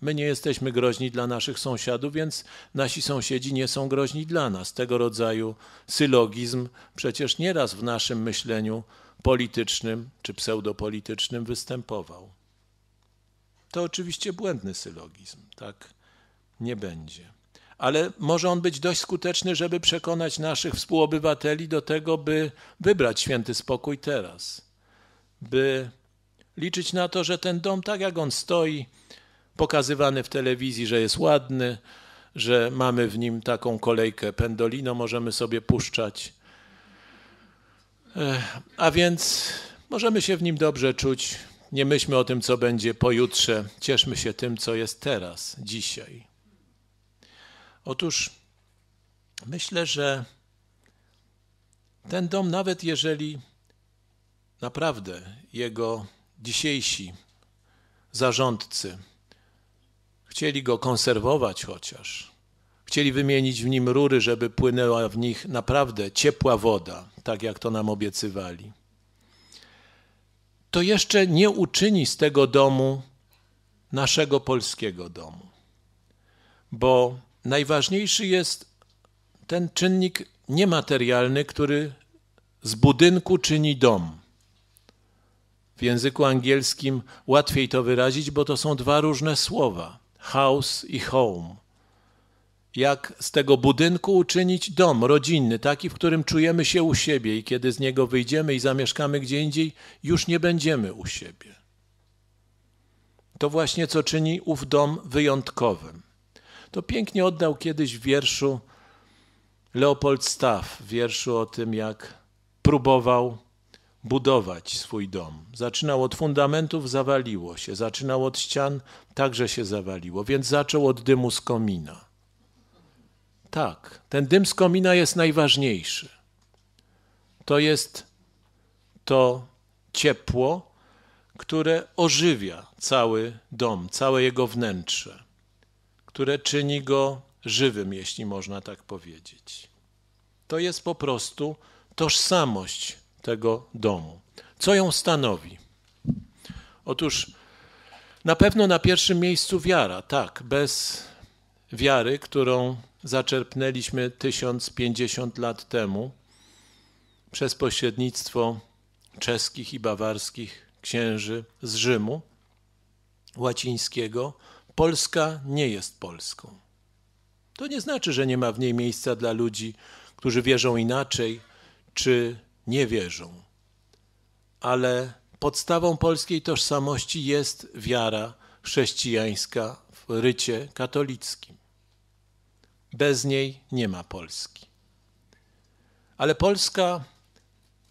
My nie jesteśmy groźni dla naszych sąsiadów, więc nasi sąsiedzi nie są groźni dla nas. Tego rodzaju sylogizm przecież nieraz w naszym myśleniu politycznym czy pseudopolitycznym występował. To oczywiście błędny sylogizm, tak nie będzie. Ale może on być dość skuteczny, żeby przekonać naszych współobywateli do tego, by wybrać święty spokój teraz, by liczyć na to, że ten dom, tak jak on stoi, pokazywany w telewizji, że jest ładny, że mamy w nim taką kolejkę pendolino, możemy sobie puszczać. A więc możemy się w nim dobrze czuć. Nie myślmy o tym, co będzie pojutrze. Cieszmy się tym, co jest teraz, dzisiaj. Otóż myślę, że ten dom, nawet jeżeli naprawdę jego dzisiejsi zarządcy chcieli go konserwować chociaż. Chcieli wymienić w nim rury, żeby płynęła w nich naprawdę ciepła woda, tak jak to nam obiecywali. To jeszcze nie uczyni z tego domu naszego polskiego domu, bo najważniejszy jest ten czynnik niematerialny, który z budynku czyni dom. W języku angielskim łatwiej to wyrazić, bo to są dwa różne słowa: house i home. Jak z tego budynku uczynić dom rodzinny, taki, w którym czujemy się u siebie i kiedy z niego wyjdziemy i zamieszkamy gdzie indziej, już nie będziemy u siebie. To właśnie co czyni ów dom wyjątkowym. To pięknie oddał kiedyś w wierszu Leopold Staff, w wierszu o tym, jak próbował budować swój dom. Zaczynał od fundamentów, zawaliło się. Zaczynał od ścian, także się zawaliło, więc zaczął od dymu z komina. Tak, ten dym z komina jest najważniejszy. To jest to ciepło, które ożywia cały dom, całe jego wnętrze, które czyni go żywym, jeśli można tak powiedzieć. To jest po prostu tożsamość tego domu. Co ją stanowi? Otóż na pewno na pierwszym miejscu wiara, tak, bez wiary, którą zaczerpnęliśmy 1050 lat temu przez pośrednictwo czeskich i bawarskich księży z Rzymu łacińskiego, Polska nie jest Polską. To nie znaczy, że nie ma w niej miejsca dla ludzi, którzy wierzą inaczej, czy nie wierzą. Ale podstawą polskiej tożsamości jest wiara chrześcijańska w rycie katolickim. Bez niej nie ma Polski. Ale Polska,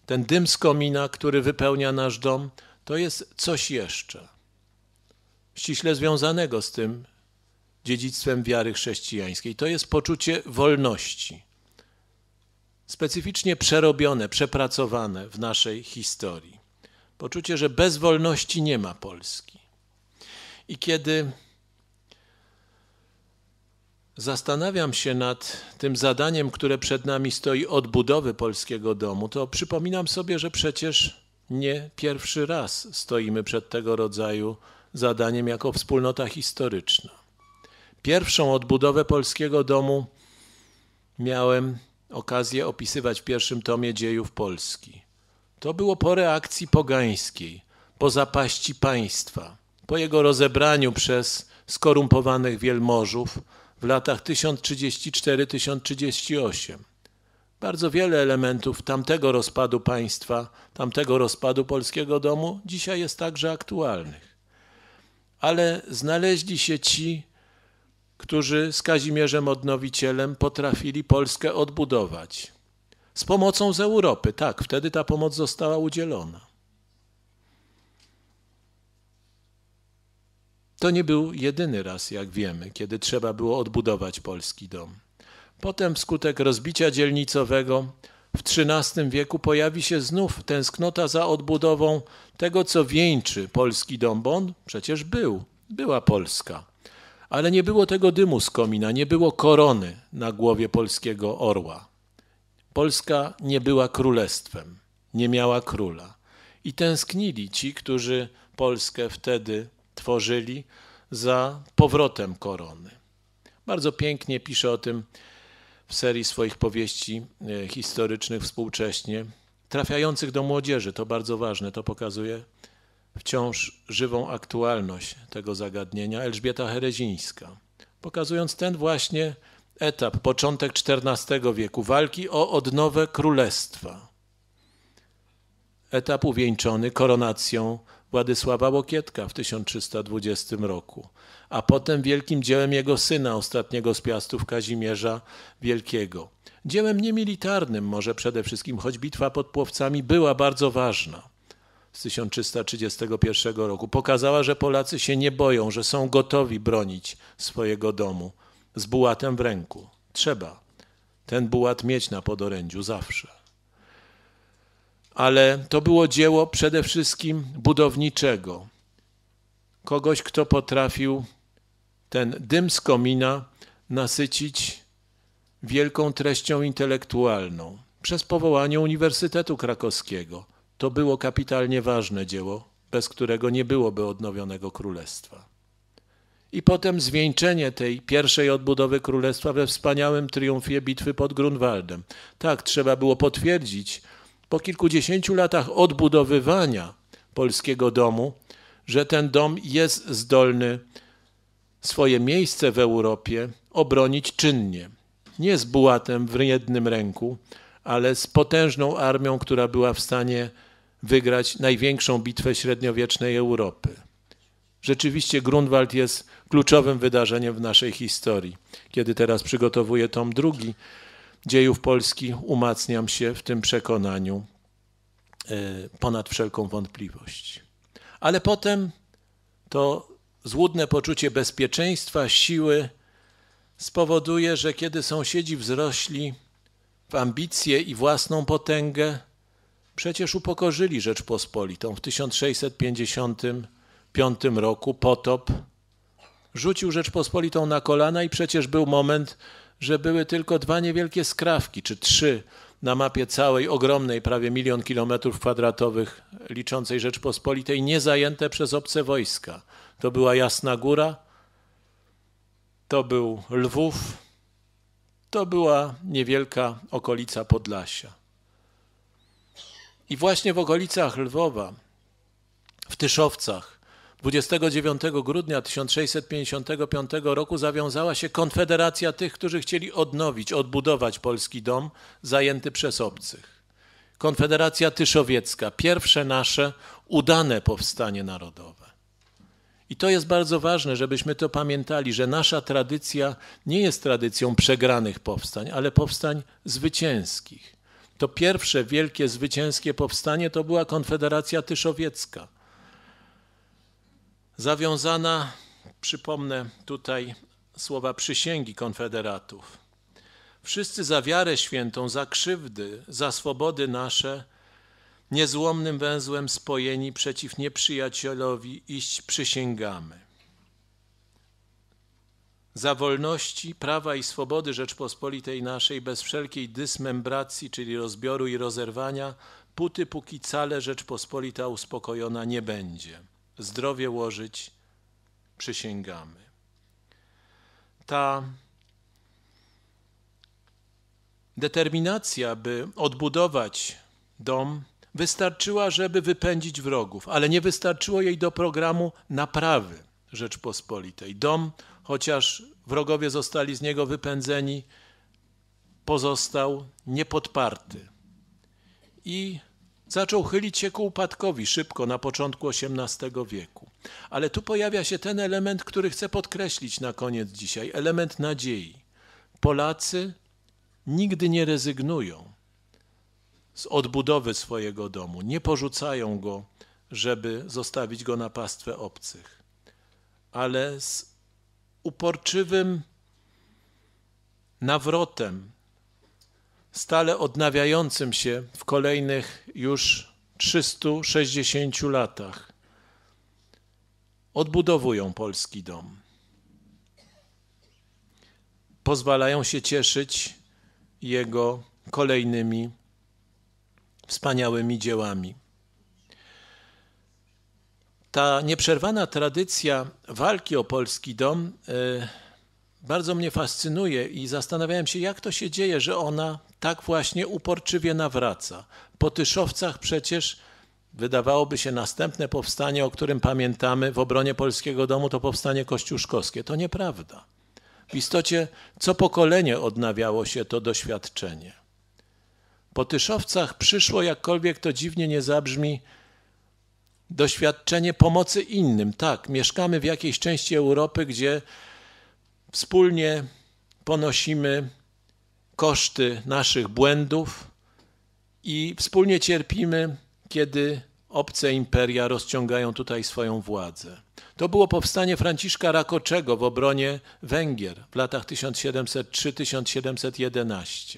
ten dym z komina, który wypełnia nasz dom, to jest coś jeszcze, ściśle związanego z tym dziedzictwem wiary chrześcijańskiej. To jest poczucie wolności specyficznie przerobione, przepracowane w naszej historii. Poczucie, że bez wolności nie ma Polski. I kiedy zastanawiam się nad tym zadaniem, które przed nami stoi odbudowy polskiego domu, to przypominam sobie, że przecież nie pierwszy raz stoimy przed tego rodzaju zadaniem jako wspólnota historyczna. Pierwszą odbudowę polskiego domu miałem okazję opisywać w pierwszym tomie dziejów Polski. To było po reakcji pogańskiej, po zapaści państwa, po jego rozebraniu przez skorumpowanych wielmożów w latach 1034-1038. Bardzo wiele elementów tamtego rozpadu państwa, tamtego rozpadu polskiego domu dzisiaj jest także aktualnych. Ale znaleźli się ci, którzy z Kazimierzem Odnowicielem potrafili Polskę odbudować. Z pomocą z Europy, tak, wtedy ta pomoc została udzielona. To nie był jedyny raz, jak wiemy, kiedy trzeba było odbudować polski dom. Potem wskutek rozbicia dzielnicowego w XIII wieku pojawi się znów tęsknota za odbudową tego, co wieńczy polski dom, bo on przecież był, była Polska ale nie było tego dymu z komina, nie było korony na głowie polskiego orła. Polska nie była królestwem, nie miała króla. I tęsknili ci, którzy Polskę wtedy tworzyli, za powrotem korony. Bardzo pięknie pisze o tym w serii swoich powieści e, historycznych współcześnie, trafiających do młodzieży. To bardzo ważne, to pokazuje wciąż żywą aktualność tego zagadnienia Elżbieta Herezińska, pokazując ten właśnie etap, początek XIV wieku, walki o odnowę królestwa. Etap uwieńczony koronacją Władysława Łokietka w 1320 roku, a potem wielkim dziełem jego syna, ostatniego z piastów Kazimierza Wielkiego. Dziełem niemilitarnym może przede wszystkim, choć bitwa pod Płowcami była bardzo ważna z 1331 roku. Pokazała, że Polacy się nie boją, że są gotowi bronić swojego domu z bułatem w ręku. Trzeba ten bułat mieć na podorędziu zawsze. Ale to było dzieło przede wszystkim budowniczego. Kogoś, kto potrafił ten dym z komina nasycić wielką treścią intelektualną przez powołanie Uniwersytetu Krakowskiego to było kapitalnie ważne dzieło, bez którego nie byłoby odnowionego królestwa. I potem zwieńczenie tej pierwszej odbudowy królestwa we wspaniałym triumfie bitwy pod Grunwaldem. Tak, trzeba było potwierdzić po kilkudziesięciu latach odbudowywania polskiego domu, że ten dom jest zdolny swoje miejsce w Europie obronić czynnie. Nie z bułatem w jednym ręku, ale z potężną armią, która była w stanie wygrać największą bitwę średniowiecznej Europy. Rzeczywiście Grunwald jest kluczowym wydarzeniem w naszej historii. Kiedy teraz przygotowuję tom drugi dziejów Polski, umacniam się w tym przekonaniu e, ponad wszelką wątpliwość. Ale potem to złudne poczucie bezpieczeństwa, siły spowoduje, że kiedy sąsiedzi wzrośli, w ambicje i własną potęgę, przecież upokorzyli Rzeczpospolitą. W 1655 roku potop rzucił Rzeczpospolitą na kolana i przecież był moment, że były tylko dwa niewielkie skrawki, czy trzy na mapie całej ogromnej, prawie milion kilometrów kwadratowych liczącej Rzeczpospolitej, nie zajęte przez obce wojska. To była Jasna Góra, to był Lwów, to była niewielka okolica Podlasia. I właśnie w okolicach Lwowa, w Tyszowcach, 29 grudnia 1655 roku zawiązała się konfederacja tych, którzy chcieli odnowić, odbudować polski dom zajęty przez obcych. Konfederacja Tyszowiecka, pierwsze nasze udane powstanie narodowe. I to jest bardzo ważne, żebyśmy to pamiętali, że nasza tradycja nie jest tradycją przegranych powstań, ale powstań zwycięskich. To pierwsze wielkie zwycięskie powstanie to była Konfederacja Tyszowiecka, zawiązana, przypomnę tutaj słowa przysięgi konfederatów. Wszyscy za wiarę świętą, za krzywdy, za swobody nasze niezłomnym węzłem spojeni przeciw nieprzyjacielowi iść przysięgamy. Za wolności, prawa i swobody Rzeczpospolitej naszej bez wszelkiej dysmembracji, czyli rozbioru i rozerwania, póty póki cale Rzeczpospolita uspokojona nie będzie. Zdrowie łożyć przysięgamy. Ta determinacja, by odbudować dom, wystarczyła, żeby wypędzić wrogów, ale nie wystarczyło jej do programu naprawy Rzeczpospolitej. Dom, chociaż wrogowie zostali z niego wypędzeni, pozostał niepodparty. I zaczął chylić się ku upadkowi szybko na początku XVIII wieku. Ale tu pojawia się ten element, który chcę podkreślić na koniec dzisiaj element nadziei. Polacy nigdy nie rezygnują z odbudowy swojego domu. Nie porzucają go, żeby zostawić go na pastwę obcych, ale z uporczywym nawrotem, stale odnawiającym się w kolejnych już 360 latach, odbudowują polski dom. Pozwalają się cieszyć jego kolejnymi wspaniałymi dziełami. Ta nieprzerwana tradycja walki o polski dom e, bardzo mnie fascynuje i zastanawiałem się, jak to się dzieje, że ona tak właśnie uporczywie nawraca. Po Tyszowcach przecież wydawałoby się następne powstanie, o którym pamiętamy w obronie polskiego domu, to powstanie kościuszkowskie. To nieprawda. W istocie co pokolenie odnawiało się to doświadczenie. Po Tyszowcach przyszło, jakkolwiek to dziwnie nie zabrzmi, doświadczenie pomocy innym. Tak, mieszkamy w jakiejś części Europy, gdzie wspólnie ponosimy koszty naszych błędów i wspólnie cierpimy, kiedy obce imperia rozciągają tutaj swoją władzę. To było powstanie Franciszka Rakoczego w obronie Węgier w latach 1703-1711.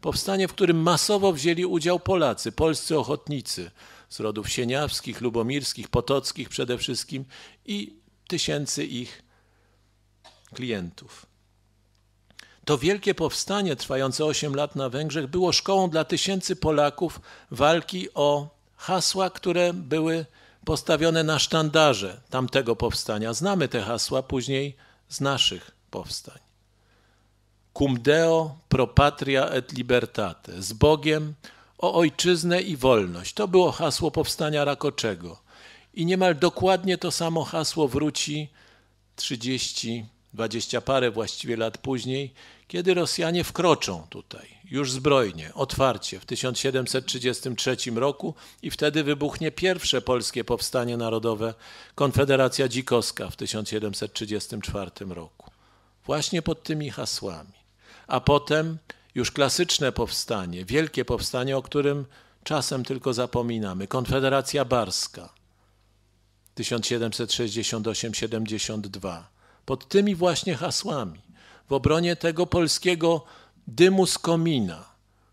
Powstanie, w którym masowo wzięli udział Polacy, polscy ochotnicy z rodów sieniawskich, lubomirskich, potockich przede wszystkim i tysięcy ich klientów. To wielkie powstanie trwające 8 lat na Węgrzech było szkołą dla tysięcy Polaków walki o hasła, które były postawione na sztandarze tamtego powstania. Znamy te hasła później z naszych powstań. Cum Deo pro patria et libertate. Z Bogiem o ojczyznę i wolność. To było hasło powstania Rakoczego. I niemal dokładnie to samo hasło wróci 30, 20 parę właściwie lat później, kiedy Rosjanie wkroczą tutaj, już zbrojnie, otwarcie w 1733 roku i wtedy wybuchnie pierwsze polskie powstanie narodowe Konfederacja Dzikowska w 1734 roku. Właśnie pod tymi hasłami a potem już klasyczne powstanie, wielkie powstanie, o którym czasem tylko zapominamy Konfederacja Barska 1768-72. Pod tymi właśnie hasłami, w obronie tego polskiego dymu z komina,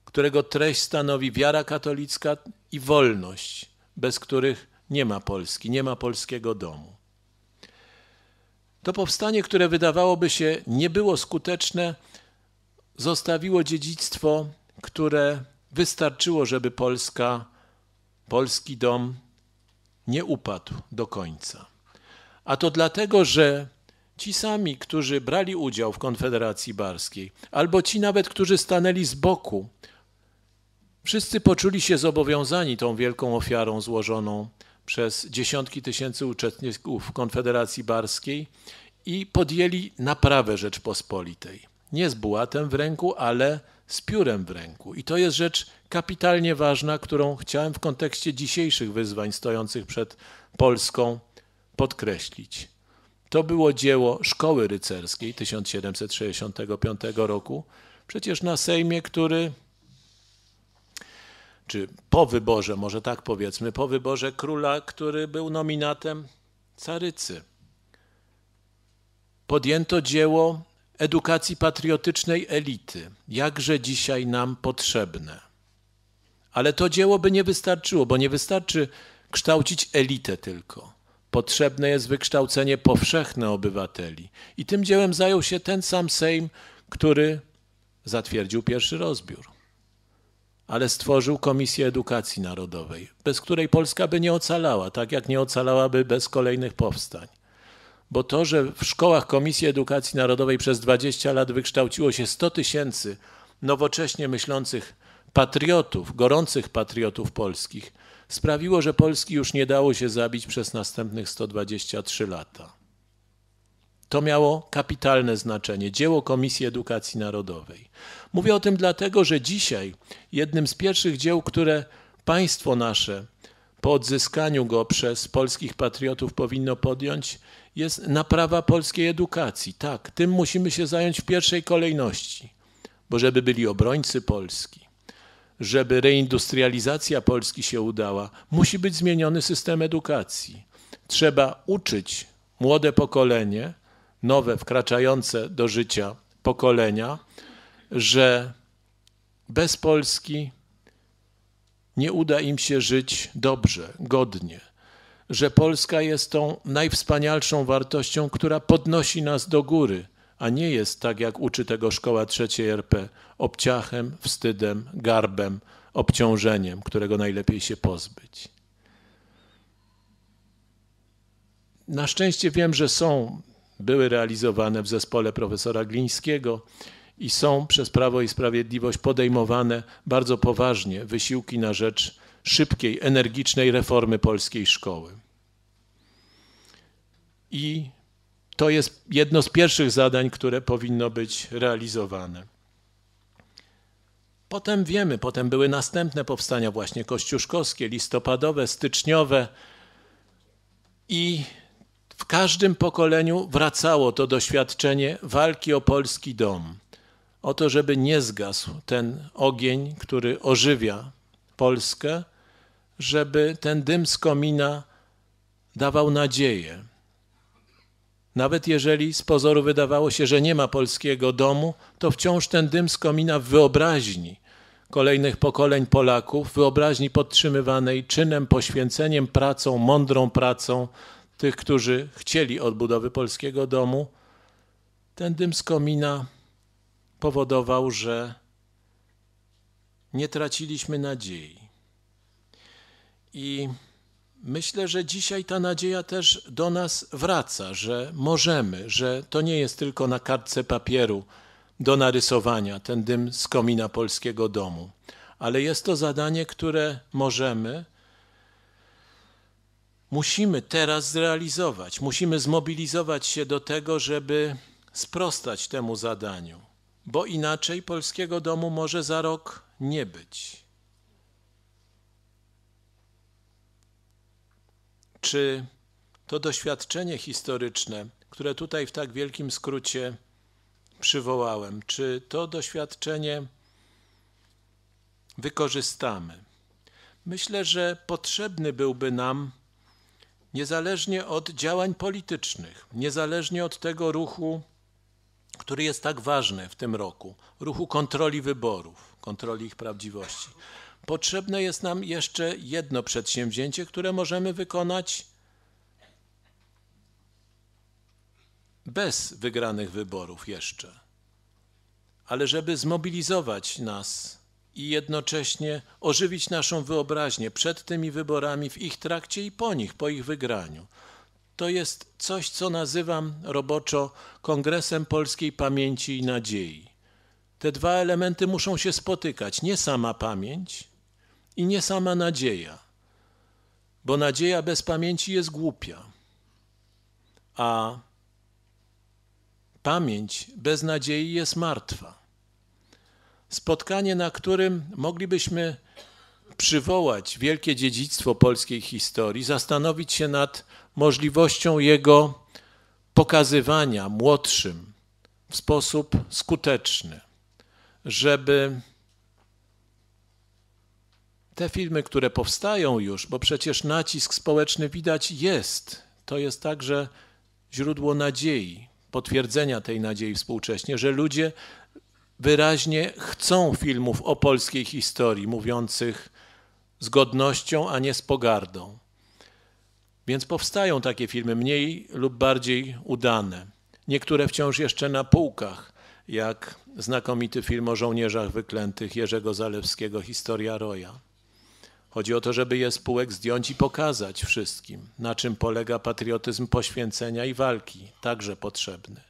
którego treść stanowi wiara katolicka i wolność, bez których nie ma Polski, nie ma polskiego domu. To powstanie, które wydawałoby się nie było skuteczne, zostawiło dziedzictwo, które wystarczyło, żeby Polska, polski dom nie upadł do końca. A to dlatego, że ci sami, którzy brali udział w Konfederacji Barskiej, albo ci nawet, którzy stanęli z boku, wszyscy poczuli się zobowiązani tą wielką ofiarą złożoną przez dziesiątki tysięcy uczestników Konfederacji Barskiej i podjęli naprawę Rzeczpospolitej nie z bułatem w ręku, ale z piórem w ręku. I to jest rzecz kapitalnie ważna, którą chciałem w kontekście dzisiejszych wyzwań stojących przed Polską podkreślić. To było dzieło Szkoły Rycerskiej 1765 roku. Przecież na Sejmie, który, czy po wyborze, może tak powiedzmy, po wyborze króla, który był nominatem carycy, podjęto dzieło edukacji patriotycznej elity, jakże dzisiaj nam potrzebne. Ale to dzieło by nie wystarczyło, bo nie wystarczy kształcić elitę tylko. Potrzebne jest wykształcenie powszechne obywateli. I tym dziełem zajął się ten sam Sejm, który zatwierdził pierwszy rozbiór. Ale stworzył Komisję Edukacji Narodowej, bez której Polska by nie ocalała, tak jak nie ocalałaby bez kolejnych powstań bo to, że w szkołach Komisji Edukacji Narodowej przez 20 lat wykształciło się 100 tysięcy nowocześnie myślących patriotów, gorących patriotów polskich, sprawiło, że Polski już nie dało się zabić przez następnych 123 lata. To miało kapitalne znaczenie, dzieło Komisji Edukacji Narodowej. Mówię o tym dlatego, że dzisiaj jednym z pierwszych dzieł, które państwo nasze po odzyskaniu go przez polskich patriotów powinno podjąć, jest naprawa polskiej edukacji. Tak, tym musimy się zająć w pierwszej kolejności, bo żeby byli obrońcy Polski, żeby reindustrializacja Polski się udała, musi być zmieniony system edukacji. Trzeba uczyć młode pokolenie, nowe, wkraczające do życia pokolenia, że bez Polski nie uda im się żyć dobrze, godnie że Polska jest tą najwspanialszą wartością, która podnosi nas do góry, a nie jest tak, jak uczy tego szkoła trzeciej RP, obciachem, wstydem, garbem, obciążeniem, którego najlepiej się pozbyć. Na szczęście wiem, że są, były realizowane w zespole profesora Glińskiego i są przez Prawo i Sprawiedliwość podejmowane bardzo poważnie wysiłki na rzecz szybkiej, energicznej reformy polskiej szkoły. I to jest jedno z pierwszych zadań, które powinno być realizowane. Potem wiemy, potem były następne powstania właśnie kościuszkowskie, listopadowe, styczniowe i w każdym pokoleniu wracało to doświadczenie walki o polski dom, o to, żeby nie zgasł ten ogień, który ożywia Polskę, żeby ten dym z komina dawał nadzieję. Nawet jeżeli z pozoru wydawało się, że nie ma polskiego domu, to wciąż ten dym z komina w wyobraźni kolejnych pokoleń Polaków, wyobraźni podtrzymywanej czynem, poświęceniem, pracą, mądrą pracą tych, którzy chcieli odbudowy polskiego domu, ten dym z komina powodował, że nie traciliśmy nadziei. I myślę, że dzisiaj ta nadzieja też do nas wraca, że możemy, że to nie jest tylko na kartce papieru do narysowania ten dym z komina polskiego domu, ale jest to zadanie, które możemy, musimy teraz zrealizować. Musimy zmobilizować się do tego, żeby sprostać temu zadaniu, bo inaczej polskiego domu może za rok nie być. czy to doświadczenie historyczne, które tutaj w tak wielkim skrócie przywołałem, czy to doświadczenie wykorzystamy? Myślę, że potrzebny byłby nam, niezależnie od działań politycznych, niezależnie od tego ruchu, który jest tak ważny w tym roku ruchu kontroli wyborów, kontroli ich prawdziwości potrzebne jest nam jeszcze jedno przedsięwzięcie, które możemy wykonać bez wygranych wyborów jeszcze. Ale żeby zmobilizować nas i jednocześnie ożywić naszą wyobraźnię przed tymi wyborami, w ich trakcie i po nich, po ich wygraniu. To jest coś, co nazywam roboczo Kongresem Polskiej Pamięci i Nadziei. Te dwa elementy muszą się spotykać, nie sama pamięć, i nie sama nadzieja, bo nadzieja bez pamięci jest głupia, a pamięć bez nadziei jest martwa. Spotkanie, na którym moglibyśmy przywołać wielkie dziedzictwo polskiej historii, zastanowić się nad możliwością jego pokazywania młodszym w sposób skuteczny, żeby te filmy, które powstają już, bo przecież nacisk społeczny widać jest, to jest także źródło nadziei, potwierdzenia tej nadziei współcześnie, że ludzie wyraźnie chcą filmów o polskiej historii, mówiących z godnością, a nie z pogardą. Więc powstają takie filmy, mniej lub bardziej udane. Niektóre wciąż jeszcze na półkach, jak znakomity film o żołnierzach wyklętych Jerzego Zalewskiego, Historia Roja. Chodzi o to, żeby je z półek zdjąć i pokazać wszystkim, na czym polega patriotyzm poświęcenia i walki, także potrzebny.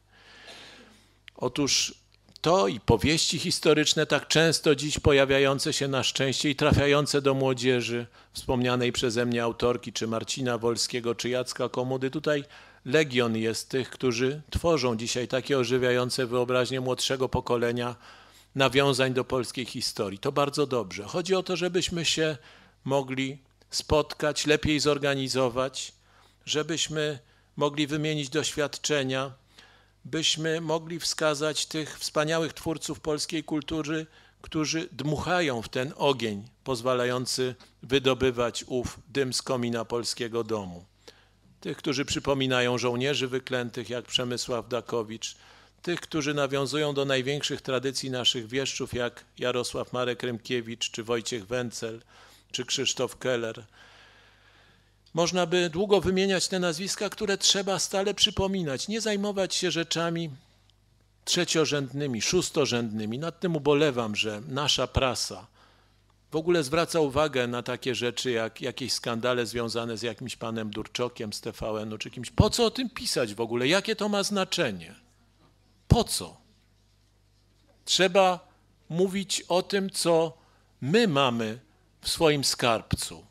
Otóż to i powieści historyczne, tak często dziś pojawiające się na szczęście i trafiające do młodzieży, wspomnianej przeze mnie autorki, czy Marcina Wolskiego, czy Jacka Komudy, tutaj legion jest tych, którzy tworzą dzisiaj takie ożywiające wyobraźnię młodszego pokolenia nawiązań do polskiej historii. To bardzo dobrze. Chodzi o to, żebyśmy się mogli spotkać, lepiej zorganizować, żebyśmy mogli wymienić doświadczenia, byśmy mogli wskazać tych wspaniałych twórców polskiej kultury, którzy dmuchają w ten ogień pozwalający wydobywać ów dym z komina polskiego domu. Tych, którzy przypominają żołnierzy wyklętych, jak Przemysław Dakowicz, tych, którzy nawiązują do największych tradycji naszych wieszczów, jak Jarosław Marek Rymkiewicz czy Wojciech Wencel, czy Krzysztof Keller. Można by długo wymieniać te nazwiska, które trzeba stale przypominać, nie zajmować się rzeczami trzeciorzędnymi, szóstorzędnymi. Nad tym ubolewam, że nasza prasa w ogóle zwraca uwagę na takie rzeczy jak jakieś skandale związane z jakimś panem Durczokiem z tvn czy kimś. Po co o tym pisać w ogóle? Jakie to ma znaczenie? Po co? Trzeba mówić o tym, co my mamy w swoim skarbcu,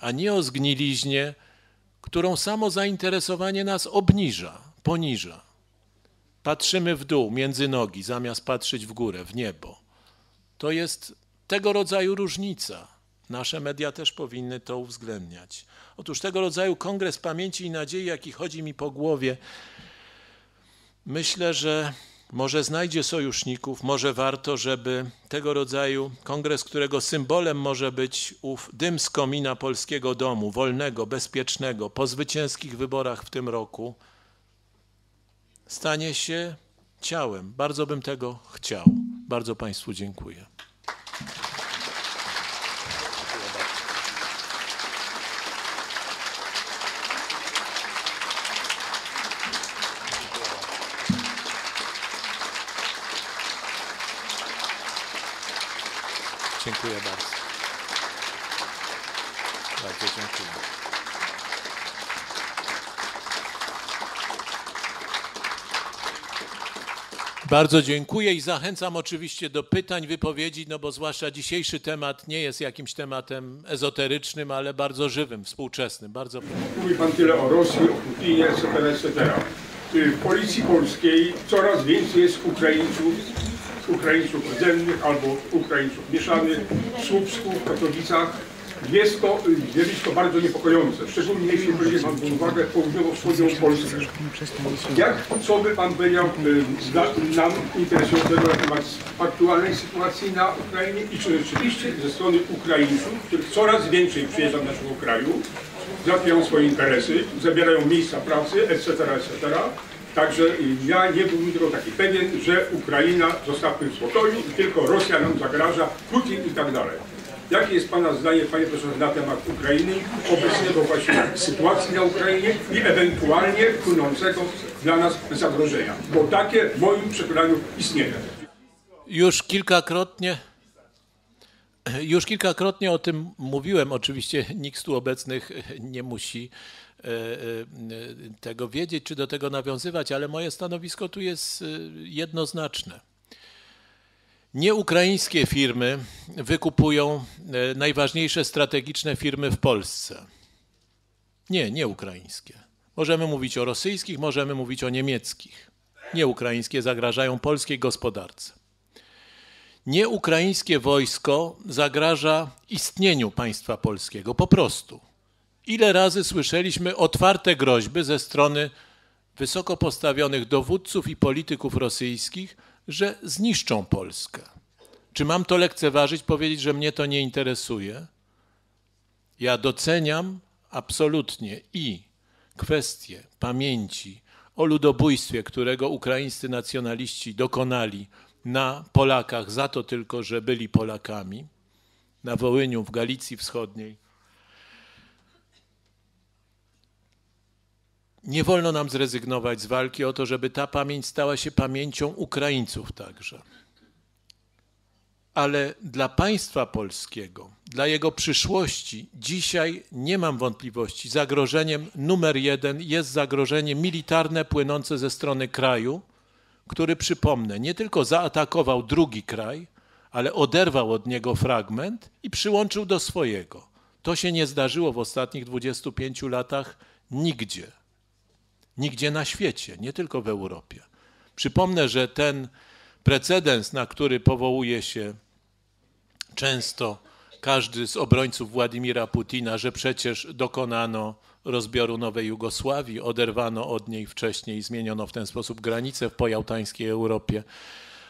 a nie o zgniliźnie, którą samo zainteresowanie nas obniża, poniża. Patrzymy w dół, między nogi, zamiast patrzeć w górę, w niebo. To jest tego rodzaju różnica. Nasze media też powinny to uwzględniać. Otóż tego rodzaju kongres pamięci i nadziei, jaki chodzi mi po głowie, myślę, że może znajdzie sojuszników, może warto, żeby tego rodzaju kongres, którego symbolem może być ów dym z komina polskiego domu, wolnego, bezpiecznego, po zwycięskich wyborach w tym roku, stanie się ciałem. Bardzo bym tego chciał. Bardzo Państwu dziękuję. Dziękuję bardzo. Bardzo dziękuję. Bardzo dziękuję i zachęcam oczywiście do pytań, wypowiedzi, no bo zwłaszcza dzisiejszy temat nie jest jakimś tematem ezoterycznym, ale bardzo żywym, współczesnym. Bardzo Mówi Pan tyle o Rosji, o Putinie, etc., etc. W policji polskiej coraz więcej jest Ukraińców Ukraińców rdzennych albo Ukraińców mieszanych w Słupsku, w Katowicach. Jest to zjawisko bardzo niepokojące, szczególnie jeśli chodzi o uwagę południowo-wschodnią Polskę. Jak, co by Pan powiedział y, nam interesującego na temat aktualnej sytuacji na Ukrainie i czy rzeczywiście ze strony Ukraińców, których coraz więcej przyjeżdża do naszego kraju, załatwiają swoje interesy, zabierają miejsca pracy, etc., etc., Także ja nie byłbym tylko taki pewien, że Ukraina zostawmy w spokoju i tylko Rosja nam zagraża, Putin i tak dalej. Jakie jest Pana zdanie, Panie Profesorze, na temat Ukrainy, obecnego właśnie sytuacji na Ukrainie i ewentualnie płynącego dla nas zagrożenia? Bo takie w moim przekonaniu istnieje. Już kilkakrotnie już kilkakrotnie o tym mówiłem. Oczywiście nikt z tu obecnych nie musi Y, y, y, tego wiedzieć, czy do tego nawiązywać, ale moje stanowisko tu jest jednoznaczne. Nieukraińskie firmy wykupują najważniejsze strategiczne firmy w Polsce. Nie, nie ukraińskie. Możemy mówić o rosyjskich, możemy mówić o niemieckich. Nie ukraińskie zagrażają polskiej gospodarce. Nieukraińskie wojsko zagraża istnieniu państwa polskiego, po prostu. Ile razy słyszeliśmy otwarte groźby ze strony wysoko postawionych dowódców i polityków rosyjskich, że zniszczą Polskę? Czy mam to lekceważyć, powiedzieć, że mnie to nie interesuje? Ja doceniam absolutnie i kwestię pamięci o ludobójstwie, którego ukraińscy nacjonaliści dokonali na Polakach za to tylko, że byli Polakami na Wołyniu w Galicji Wschodniej nie wolno nam zrezygnować z walki o to, żeby ta pamięć stała się pamięcią Ukraińców także. Ale dla państwa polskiego, dla jego przyszłości, dzisiaj nie mam wątpliwości, zagrożeniem numer jeden jest zagrożenie militarne płynące ze strony kraju, który, przypomnę, nie tylko zaatakował drugi kraj, ale oderwał od niego fragment i przyłączył do swojego. To się nie zdarzyło w ostatnich 25 latach nigdzie. Nigdzie na świecie, nie tylko w Europie. Przypomnę, że ten precedens, na który powołuje się często każdy z obrońców Władimira Putina, że przecież dokonano rozbioru Nowej Jugosławii, oderwano od niej wcześniej i zmieniono w ten sposób granice w pojałtańskiej Europie,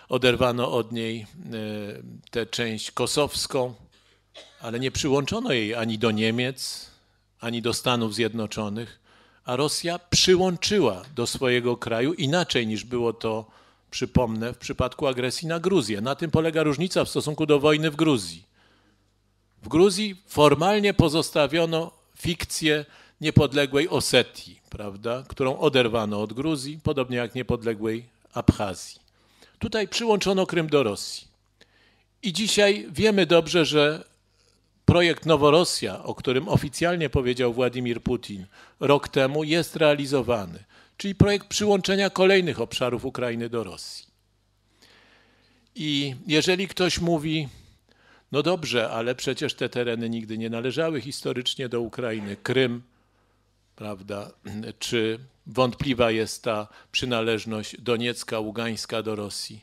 oderwano od niej e, tę część kosowską, ale nie przyłączono jej ani do Niemiec, ani do Stanów Zjednoczonych a Rosja przyłączyła do swojego kraju inaczej niż było to, przypomnę, w przypadku agresji na Gruzję. Na tym polega różnica w stosunku do wojny w Gruzji. W Gruzji formalnie pozostawiono fikcję niepodległej Osetii, prawda, którą oderwano od Gruzji, podobnie jak niepodległej Abchazji. Tutaj przyłączono Krym do Rosji. I dzisiaj wiemy dobrze, że Projekt Noworosja, o którym oficjalnie powiedział Władimir Putin rok temu, jest realizowany, czyli projekt przyłączenia kolejnych obszarów Ukrainy do Rosji. I jeżeli ktoś mówi, no dobrze, ale przecież te tereny nigdy nie należały historycznie do Ukrainy, Krym, prawda, czy wątpliwa jest ta przynależność Doniecka, Ługańska do Rosji,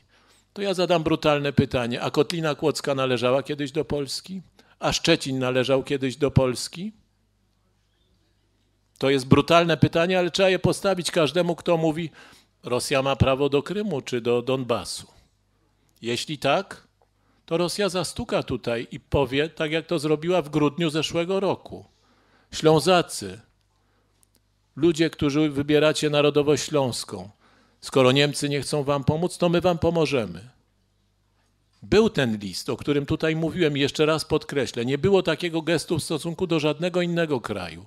to ja zadam brutalne pytanie, a Kotlina Kłodzka należała kiedyś do Polski? A Szczecin należał kiedyś do Polski? To jest brutalne pytanie, ale trzeba je postawić każdemu, kto mówi, Rosja ma prawo do Krymu czy do Donbasu. Jeśli tak, to Rosja zastuka tutaj i powie, tak jak to zrobiła w grudniu zeszłego roku. Ślązacy, ludzie, którzy wybieracie narodowość śląską, skoro Niemcy nie chcą wam pomóc, to my wam pomożemy. Był ten list, o którym tutaj mówiłem, jeszcze raz podkreślę, nie było takiego gestu w stosunku do żadnego innego kraju.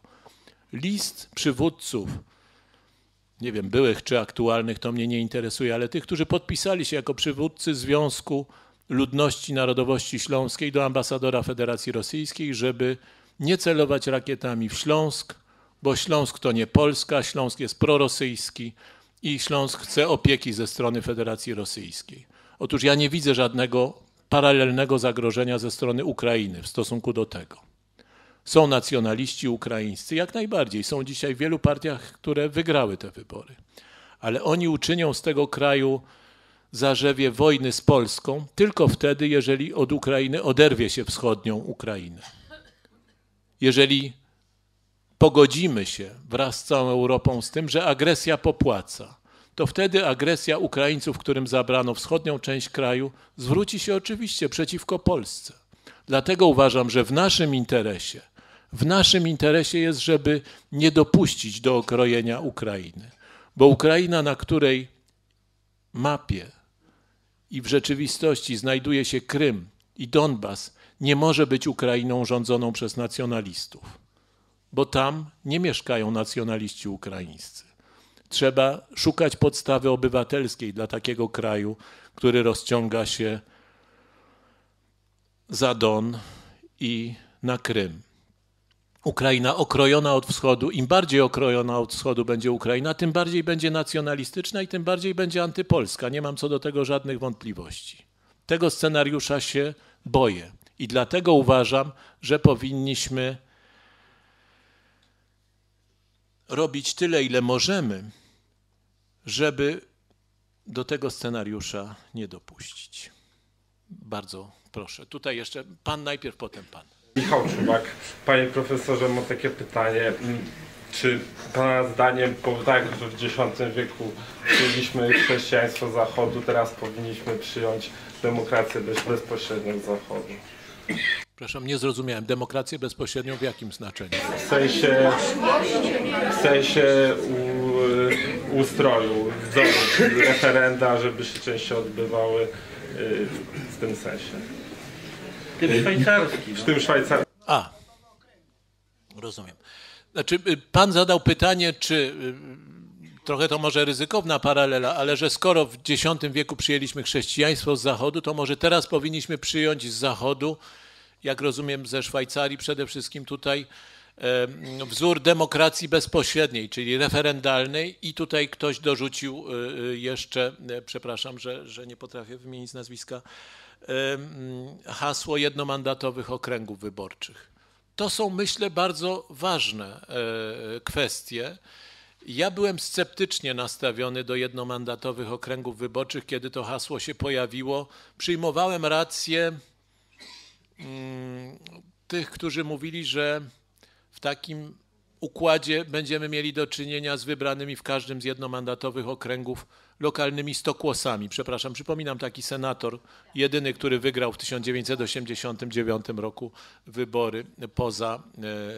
List przywódców, nie wiem, byłych czy aktualnych, to mnie nie interesuje, ale tych, którzy podpisali się jako przywódcy Związku Ludności Narodowości Śląskiej do ambasadora Federacji Rosyjskiej, żeby nie celować rakietami w Śląsk, bo Śląsk to nie Polska, Śląsk jest prorosyjski i Śląsk chce opieki ze strony Federacji Rosyjskiej. Otóż ja nie widzę żadnego paralelnego zagrożenia ze strony Ukrainy w stosunku do tego. Są nacjonaliści ukraińscy, jak najbardziej. Są dzisiaj w wielu partiach, które wygrały te wybory. Ale oni uczynią z tego kraju zarzewie wojny z Polską tylko wtedy, jeżeli od Ukrainy oderwie się wschodnią Ukrainę. Jeżeli pogodzimy się wraz z całą Europą z tym, że agresja popłaca, to wtedy agresja Ukraińców, którym zabrano wschodnią część kraju, zwróci się oczywiście przeciwko Polsce. Dlatego uważam, że w naszym interesie, w naszym interesie jest, żeby nie dopuścić do okrojenia Ukrainy, bo Ukraina, na której mapie i w rzeczywistości znajduje się Krym i Donbas, nie może być Ukrainą rządzoną przez nacjonalistów, bo tam nie mieszkają nacjonaliści ukraińscy trzeba szukać podstawy obywatelskiej dla takiego kraju, który rozciąga się za Don i na Krym. Ukraina okrojona od wschodu, im bardziej okrojona od wschodu będzie Ukraina, tym bardziej będzie nacjonalistyczna i tym bardziej będzie antypolska. Nie mam co do tego żadnych wątpliwości. Tego scenariusza się boję i dlatego uważam, że powinniśmy robić tyle, ile możemy, żeby do tego scenariusza nie dopuścić. Bardzo proszę. Tutaj jeszcze pan najpierw, potem pan. Michał Czubak, Panie profesorze, mam takie pytanie. Mm, Czy Pana zdaniem, po tak, że w X wieku przyjęliśmy chrześcijaństwo Zachodu, teraz powinniśmy przyjąć demokrację bezpośrednią Zachodu? Przepraszam, nie zrozumiałem. Demokrację bezpośrednią w jakim znaczeniu? W sensie, w sensie ustroju, wzorów referenda, żeby się częściej odbywały y, w tym sensie. Y, w no. tym szwajcarskim. W tym szwajcarskim. A, rozumiem. Znaczy, y, pan zadał pytanie, czy trochę to może ryzykowna paralela, ale że skoro w X wieku przyjęliśmy chrześcijaństwo z Zachodu, to może teraz powinniśmy przyjąć z Zachodu, jak rozumiem, ze Szwajcarii przede wszystkim tutaj wzór demokracji bezpośredniej, czyli referendalnej, i tutaj ktoś dorzucił y, y, jeszcze, e, przepraszam, że, że nie potrafię wymienić nazwiska, hasło jednomandatowych okręgów wyborczych. To są, myślę, bardzo ważne e, kwestie. Ja byłem sceptycznie nastawiony do jednomandatowych okręgów wyborczych, kiedy to hasło się pojawiło. Przyjmowałem rację mm, tych, którzy mówili, że takim układzie będziemy mieli do czynienia z wybranymi w każdym z jednomandatowych okręgów lokalnymi stokłosami. Przepraszam, przypominam taki senator, jedyny, który wygrał w 1989 roku wybory poza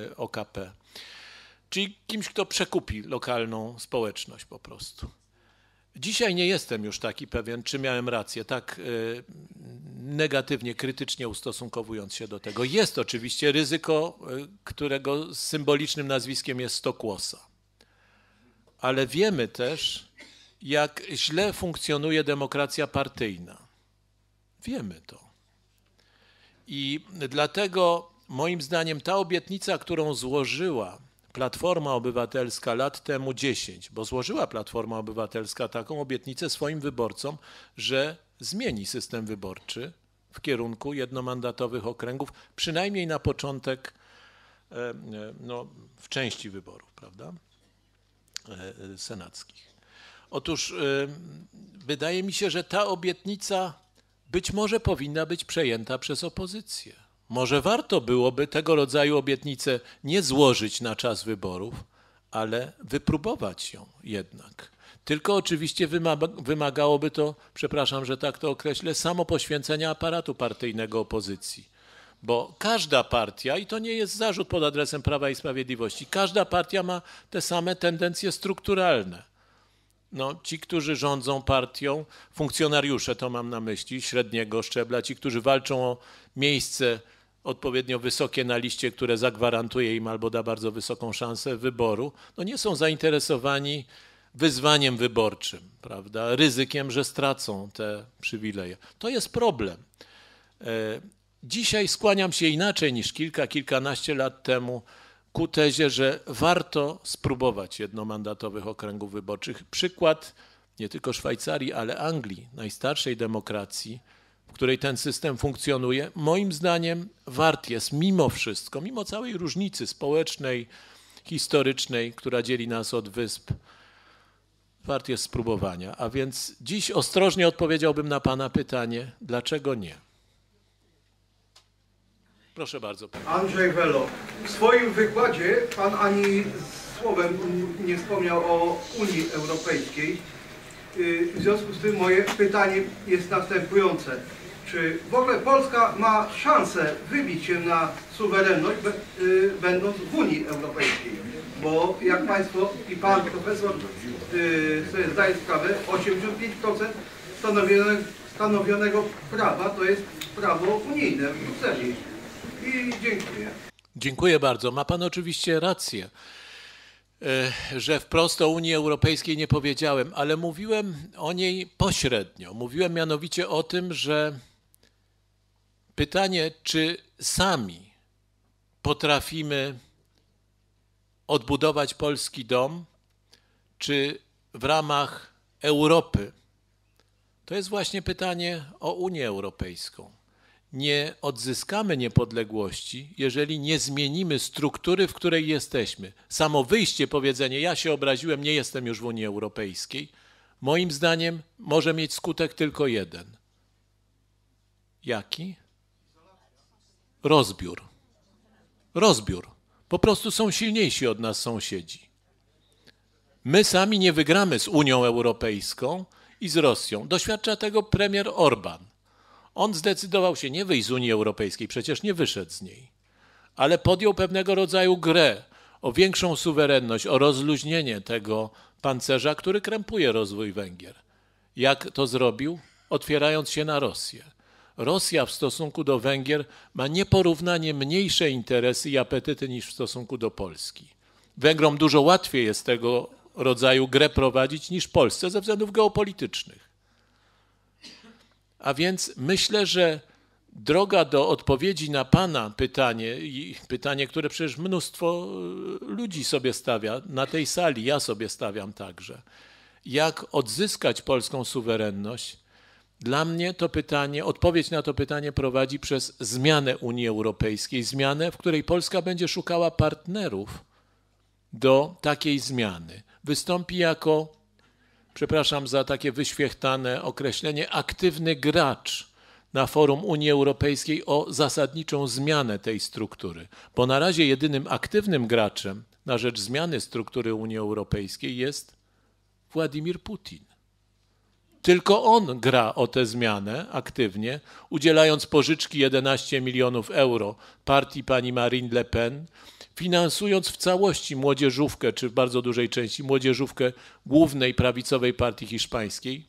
e, OKP. Czyli kimś, kto przekupi lokalną społeczność po prostu. Dzisiaj nie jestem już taki pewien, czy miałem rację, tak y, negatywnie, krytycznie ustosunkowując się do tego. Jest oczywiście ryzyko, y, którego symbolicznym nazwiskiem jest Stokłosa. Ale wiemy też, jak źle funkcjonuje demokracja partyjna. Wiemy to. I dlatego moim zdaniem ta obietnica, którą złożyła Platforma Obywatelska lat temu 10, bo złożyła Platforma Obywatelska taką obietnicę swoim wyborcom, że zmieni system wyborczy w kierunku jednomandatowych okręgów, przynajmniej na początek, e, e, no, w części wyborów, prawda, e, senackich. Otóż wydaje mi się, że ta obietnica być może powinna być przejęta przez opozycję może warto byłoby tego rodzaju obietnicę nie złożyć na czas wyborów, ale wypróbować ją jednak. Tylko oczywiście wymagałoby to, przepraszam, że tak to określę, samo poświęcenia aparatu partyjnego opozycji. Bo każda partia, i to nie jest zarzut pod adresem Prawa i Sprawiedliwości, każda partia ma te same tendencje strukturalne. No, ci, którzy rządzą partią, funkcjonariusze to mam na myśli, średniego szczebla, ci, którzy walczą o miejsce odpowiednio wysokie na liście, które zagwarantuje im albo da bardzo wysoką szansę wyboru, no nie są zainteresowani wyzwaniem wyborczym, prawda, ryzykiem, że stracą te przywileje. To jest problem. E, dzisiaj skłaniam się inaczej niż kilka, kilkanaście lat temu ku tezie, że warto spróbować jednomandatowych okręgów wyborczych. Przykład nie tylko Szwajcarii, ale Anglii, najstarszej demokracji, której ten system funkcjonuje, moim zdaniem wart jest mimo wszystko, mimo całej różnicy społecznej, historycznej, która dzieli nas od wysp, wart jest spróbowania. A więc dziś ostrożnie odpowiedziałbym na Pana pytanie, dlaczego nie? Proszę bardzo. Panie. Andrzej Welo, w swoim wykładzie Pan ani słowem nie wspomniał o Unii Europejskiej. Y, w związku z tym moje pytanie jest następujące. Czy w ogóle Polska ma szansę wybić się na suwerenność, y, będąc w Unii Europejskiej? Bo jak Państwo i Pan Profesor y, sobie zdaje sprawę, 85% stanowionego, stanowionego prawa to jest prawo unijne w Brukseli. I dziękuję. Dziękuję bardzo. Ma Pan oczywiście rację e, że wprost o Unii Europejskiej nie powiedziałem, ale mówiłem o niej pośrednio. Mówiłem mianowicie o tym, że Pytanie, czy sami potrafimy odbudować polski dom, czy w ramach Europy? To jest właśnie pytanie o Unię Europejską. Nie odzyskamy niepodległości, jeżeli nie zmienimy struktury, w której jesteśmy. Samo wyjście, powiedzenie: Ja się obraziłem, nie jestem już w Unii Europejskiej, moim zdaniem może mieć skutek tylko jeden. Jaki? Rozbiór. Rozbiór. Po prostu są silniejsi od nas sąsiedzi. My sami nie wygramy z Unią Europejską i z Rosją. Doświadcza tego premier Orban. On zdecydował się nie wyjść z Unii Europejskiej, przecież nie wyszedł z niej, ale podjął pewnego rodzaju grę o większą suwerenność, o rozluźnienie tego pancerza, który krępuje rozwój Węgier. Jak to zrobił? Otwierając się na Rosję. Rosja w stosunku do Węgier ma nieporównanie mniejsze interesy i apetyty niż w stosunku do Polski. Węgrom dużo łatwiej jest tego rodzaju grę prowadzić niż Polsce ze względów geopolitycznych. A więc myślę, że droga do odpowiedzi na Pana pytanie, i pytanie, które przecież mnóstwo y, ludzi sobie stawia, na tej sali ja sobie stawiam także, jak odzyskać polską suwerenność, dla mnie to pytanie, odpowiedź na to pytanie prowadzi przez zmianę Unii Europejskiej, zmianę, w której Polska będzie szukała partnerów do takiej zmiany. Wystąpi jako, przepraszam za takie wyświechtane określenie, aktywny gracz na forum Unii Europejskiej o zasadniczą zmianę tej struktury, bo na razie jedynym aktywnym graczem na rzecz zmiany struktury Unii Europejskiej jest Władimir Putin. Tylko on gra o tę zmianę aktywnie, udzielając pożyczki 11 milionów euro partii pani Marine Le Pen, finansując w całości młodzieżówkę, czy w bardzo dużej części młodzieżówkę głównej prawicowej partii hiszpańskiej,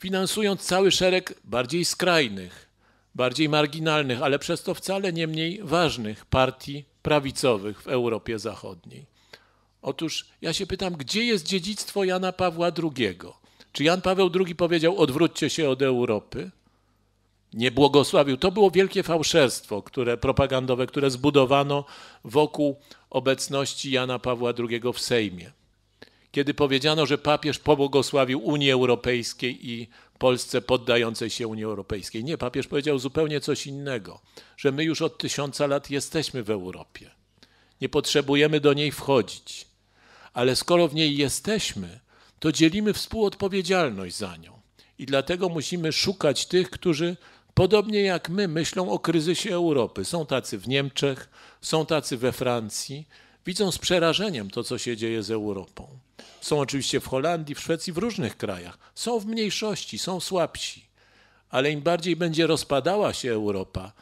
finansując cały szereg bardziej skrajnych, bardziej marginalnych, ale przez to wcale nie mniej ważnych partii prawicowych w Europie Zachodniej. Otóż ja się pytam, gdzie jest dziedzictwo Jana Pawła II? Czy Jan Paweł II powiedział: odwróćcie się od Europy? Nie błogosławił. To było wielkie fałszerstwo, które propagandowe, które zbudowano wokół obecności Jana Pawła II w Sejmie. Kiedy powiedziano, że papież pobłogosławił Unii Europejskiej i Polsce poddającej się Unii Europejskiej. Nie, papież powiedział zupełnie coś innego, że my już od tysiąca lat jesteśmy w Europie. Nie potrzebujemy do niej wchodzić. Ale skoro w niej jesteśmy, to dzielimy współodpowiedzialność za nią. I dlatego musimy szukać tych, którzy podobnie jak my myślą o kryzysie Europy. Są tacy w Niemczech, są tacy we Francji. Widzą z przerażeniem to, co się dzieje z Europą. Są oczywiście w Holandii, w Szwecji, w różnych krajach. Są w mniejszości, są słabsi. Ale im bardziej będzie rozpadała się Europa,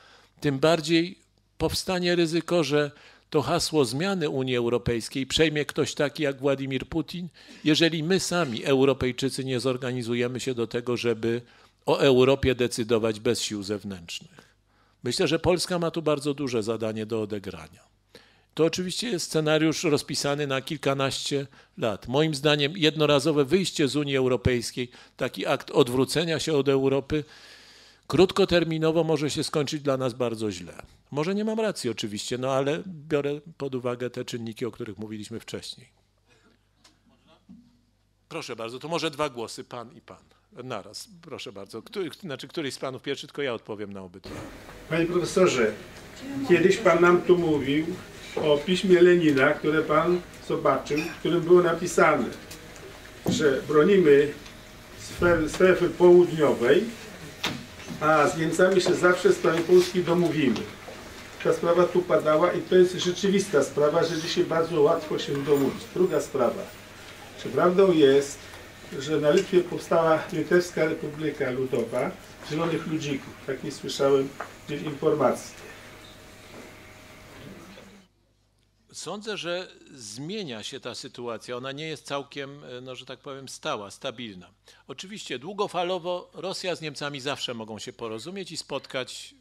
tym bardziej powstanie ryzyko, że to hasło zmiany Unii Europejskiej przejmie ktoś taki jak Władimir Putin, jeżeli my sami, Europejczycy, nie zorganizujemy się do tego, żeby o Europie decydować bez sił zewnętrznych. Myślę, że Polska ma tu bardzo duże zadanie do odegrania. To oczywiście jest scenariusz rozpisany na kilkanaście lat. Moim zdaniem jednorazowe wyjście z Unii Europejskiej, taki akt odwrócenia się od Europy, krótkoterminowo może się skończyć dla nas bardzo źle. Może nie mam racji oczywiście, no ale biorę pod uwagę te czynniki, o których mówiliśmy wcześniej. Proszę bardzo, to może dwa głosy, pan i pan. Naraz, proszę bardzo. Który, znaczy, któryś z panów pierwszy, tylko ja odpowiem na obydwa. Panie profesorze, kiedyś pan nam tu mówił o piśmie Lenina, które pan zobaczył, w którym było napisane, że bronimy strefy południowej, a z Niemcami się zawsze z sprawie Polski domówimy. Ta sprawa tu padała i to jest rzeczywista sprawa, że dzisiaj bardzo łatwo się domówić. Druga sprawa. Czy prawdą jest, że na Litwie powstała Litewska Republika Ludowa Zielonych Ludzików? mi tak słyszałem informacji. Sądzę, że zmienia się ta sytuacja. Ona nie jest całkiem, e, no, że tak powiem, stała, stabilna. Oczywiście długofalowo Rosja z Niemcami zawsze mogą się porozumieć i spotkać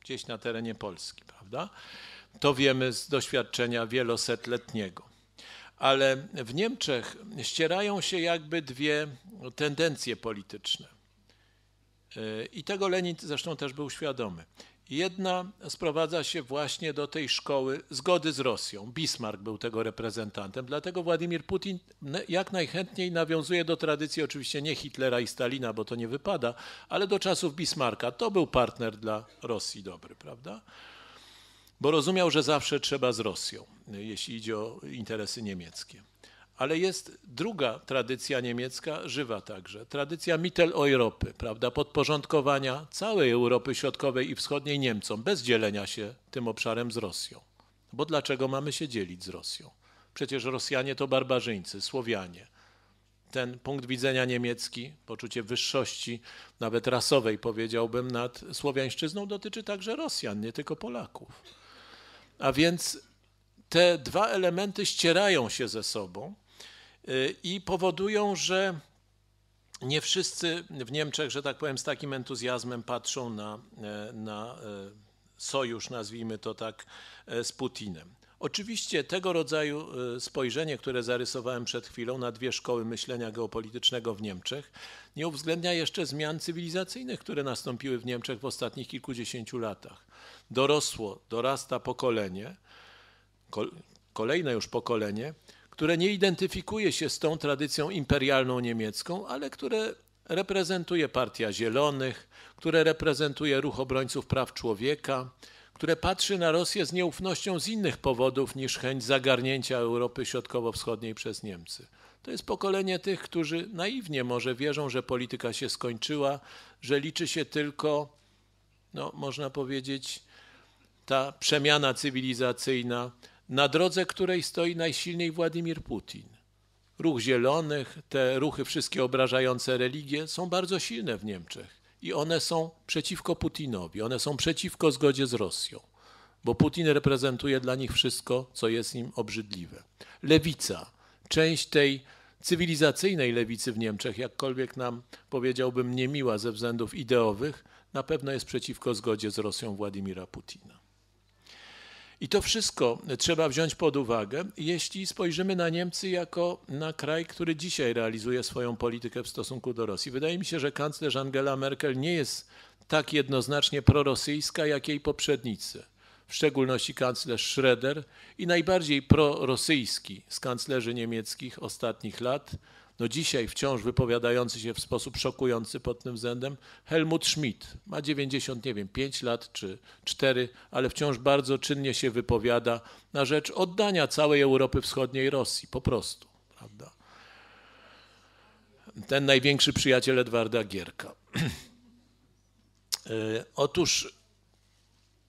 gdzieś na terenie Polski, prawda? To wiemy z doświadczenia wielosetletniego. Ale w Niemczech ścierają się jakby dwie tendencje polityczne. E, I tego Lenin zresztą też był świadomy. Jedna sprowadza się właśnie do tej szkoły zgody z Rosją. Bismarck był tego reprezentantem, dlatego Władimir Putin jak najchętniej nawiązuje do tradycji oczywiście nie Hitlera i Stalina, bo to nie wypada, ale do czasów Bismarcka. To był partner dla Rosji dobry, prawda? Bo rozumiał, że zawsze trzeba z Rosją, jeśli idzie o interesy niemieckie. Ale jest druga tradycja niemiecka, żywa także, tradycja Mitteleuropy, prawda, podporządkowania całej Europy Środkowej i Wschodniej Niemcom, bez dzielenia się tym obszarem z Rosją. Bo dlaczego mamy się dzielić z Rosją? Przecież Rosjanie to barbarzyńcy, Słowianie. Ten punkt widzenia niemiecki, poczucie wyższości, nawet rasowej powiedziałbym, nad Słowiańszczyzną dotyczy także Rosjan, nie tylko Polaków. A więc te dwa elementy ścierają się ze sobą i powodują, że nie wszyscy w Niemczech, że tak powiem, z takim entuzjazmem patrzą na, e, na e, sojusz, nazwijmy to tak, e, z Putinem. Oczywiście tego rodzaju spojrzenie, które zarysowałem przed chwilą na dwie szkoły myślenia geopolitycznego w Niemczech, nie uwzględnia jeszcze zmian cywilizacyjnych, które nastąpiły w Niemczech w ostatnich kilkudziesięciu latach. Dorosło, dorasta pokolenie, kolejne już pokolenie, które nie identyfikuje się z tą tradycją imperialną niemiecką, ale które reprezentuje Partia Zielonych, które reprezentuje Ruch Obrońców Praw Człowieka, które patrzy na Rosję z nieufnością z innych powodów niż chęć zagarnięcia Europy Środkowo-Wschodniej przez Niemcy. To jest pokolenie tych, którzy naiwnie może wierzą, że polityka się skończyła, że liczy się tylko, no, można powiedzieć, ta przemiana cywilizacyjna, na drodze której stoi najsilniej Władimir Putin. Ruch zielonych, te ruchy wszystkie obrażające religię są bardzo silne w Niemczech i one są przeciwko Putinowi, one są przeciwko zgodzie z Rosją, bo Putin reprezentuje dla nich wszystko, co jest im obrzydliwe. Lewica, część tej cywilizacyjnej lewicy w Niemczech, jakkolwiek nam powiedziałbym niemiła ze względów ideowych, na pewno jest przeciwko zgodzie z Rosją Władimira Putina. I to wszystko trzeba wziąć pod uwagę, jeśli spojrzymy na Niemcy jako na kraj, który dzisiaj realizuje swoją politykę w stosunku do Rosji. Wydaje mi się, że kanclerz Angela Merkel nie jest tak jednoznacznie prorosyjska jak jej poprzednicy, w szczególności kanclerz Schröder i najbardziej prorosyjski z kanclerzy niemieckich ostatnich lat, no dzisiaj wciąż wypowiadający się w sposób szokujący pod tym względem, Helmut Schmidt. Ma 90, nie wiem, 5 lat czy 4, ale wciąż bardzo czynnie się wypowiada na rzecz oddania całej Europy Wschodniej Rosji, po prostu, prawda? Ten największy przyjaciel Edwarda Gierka. E, otóż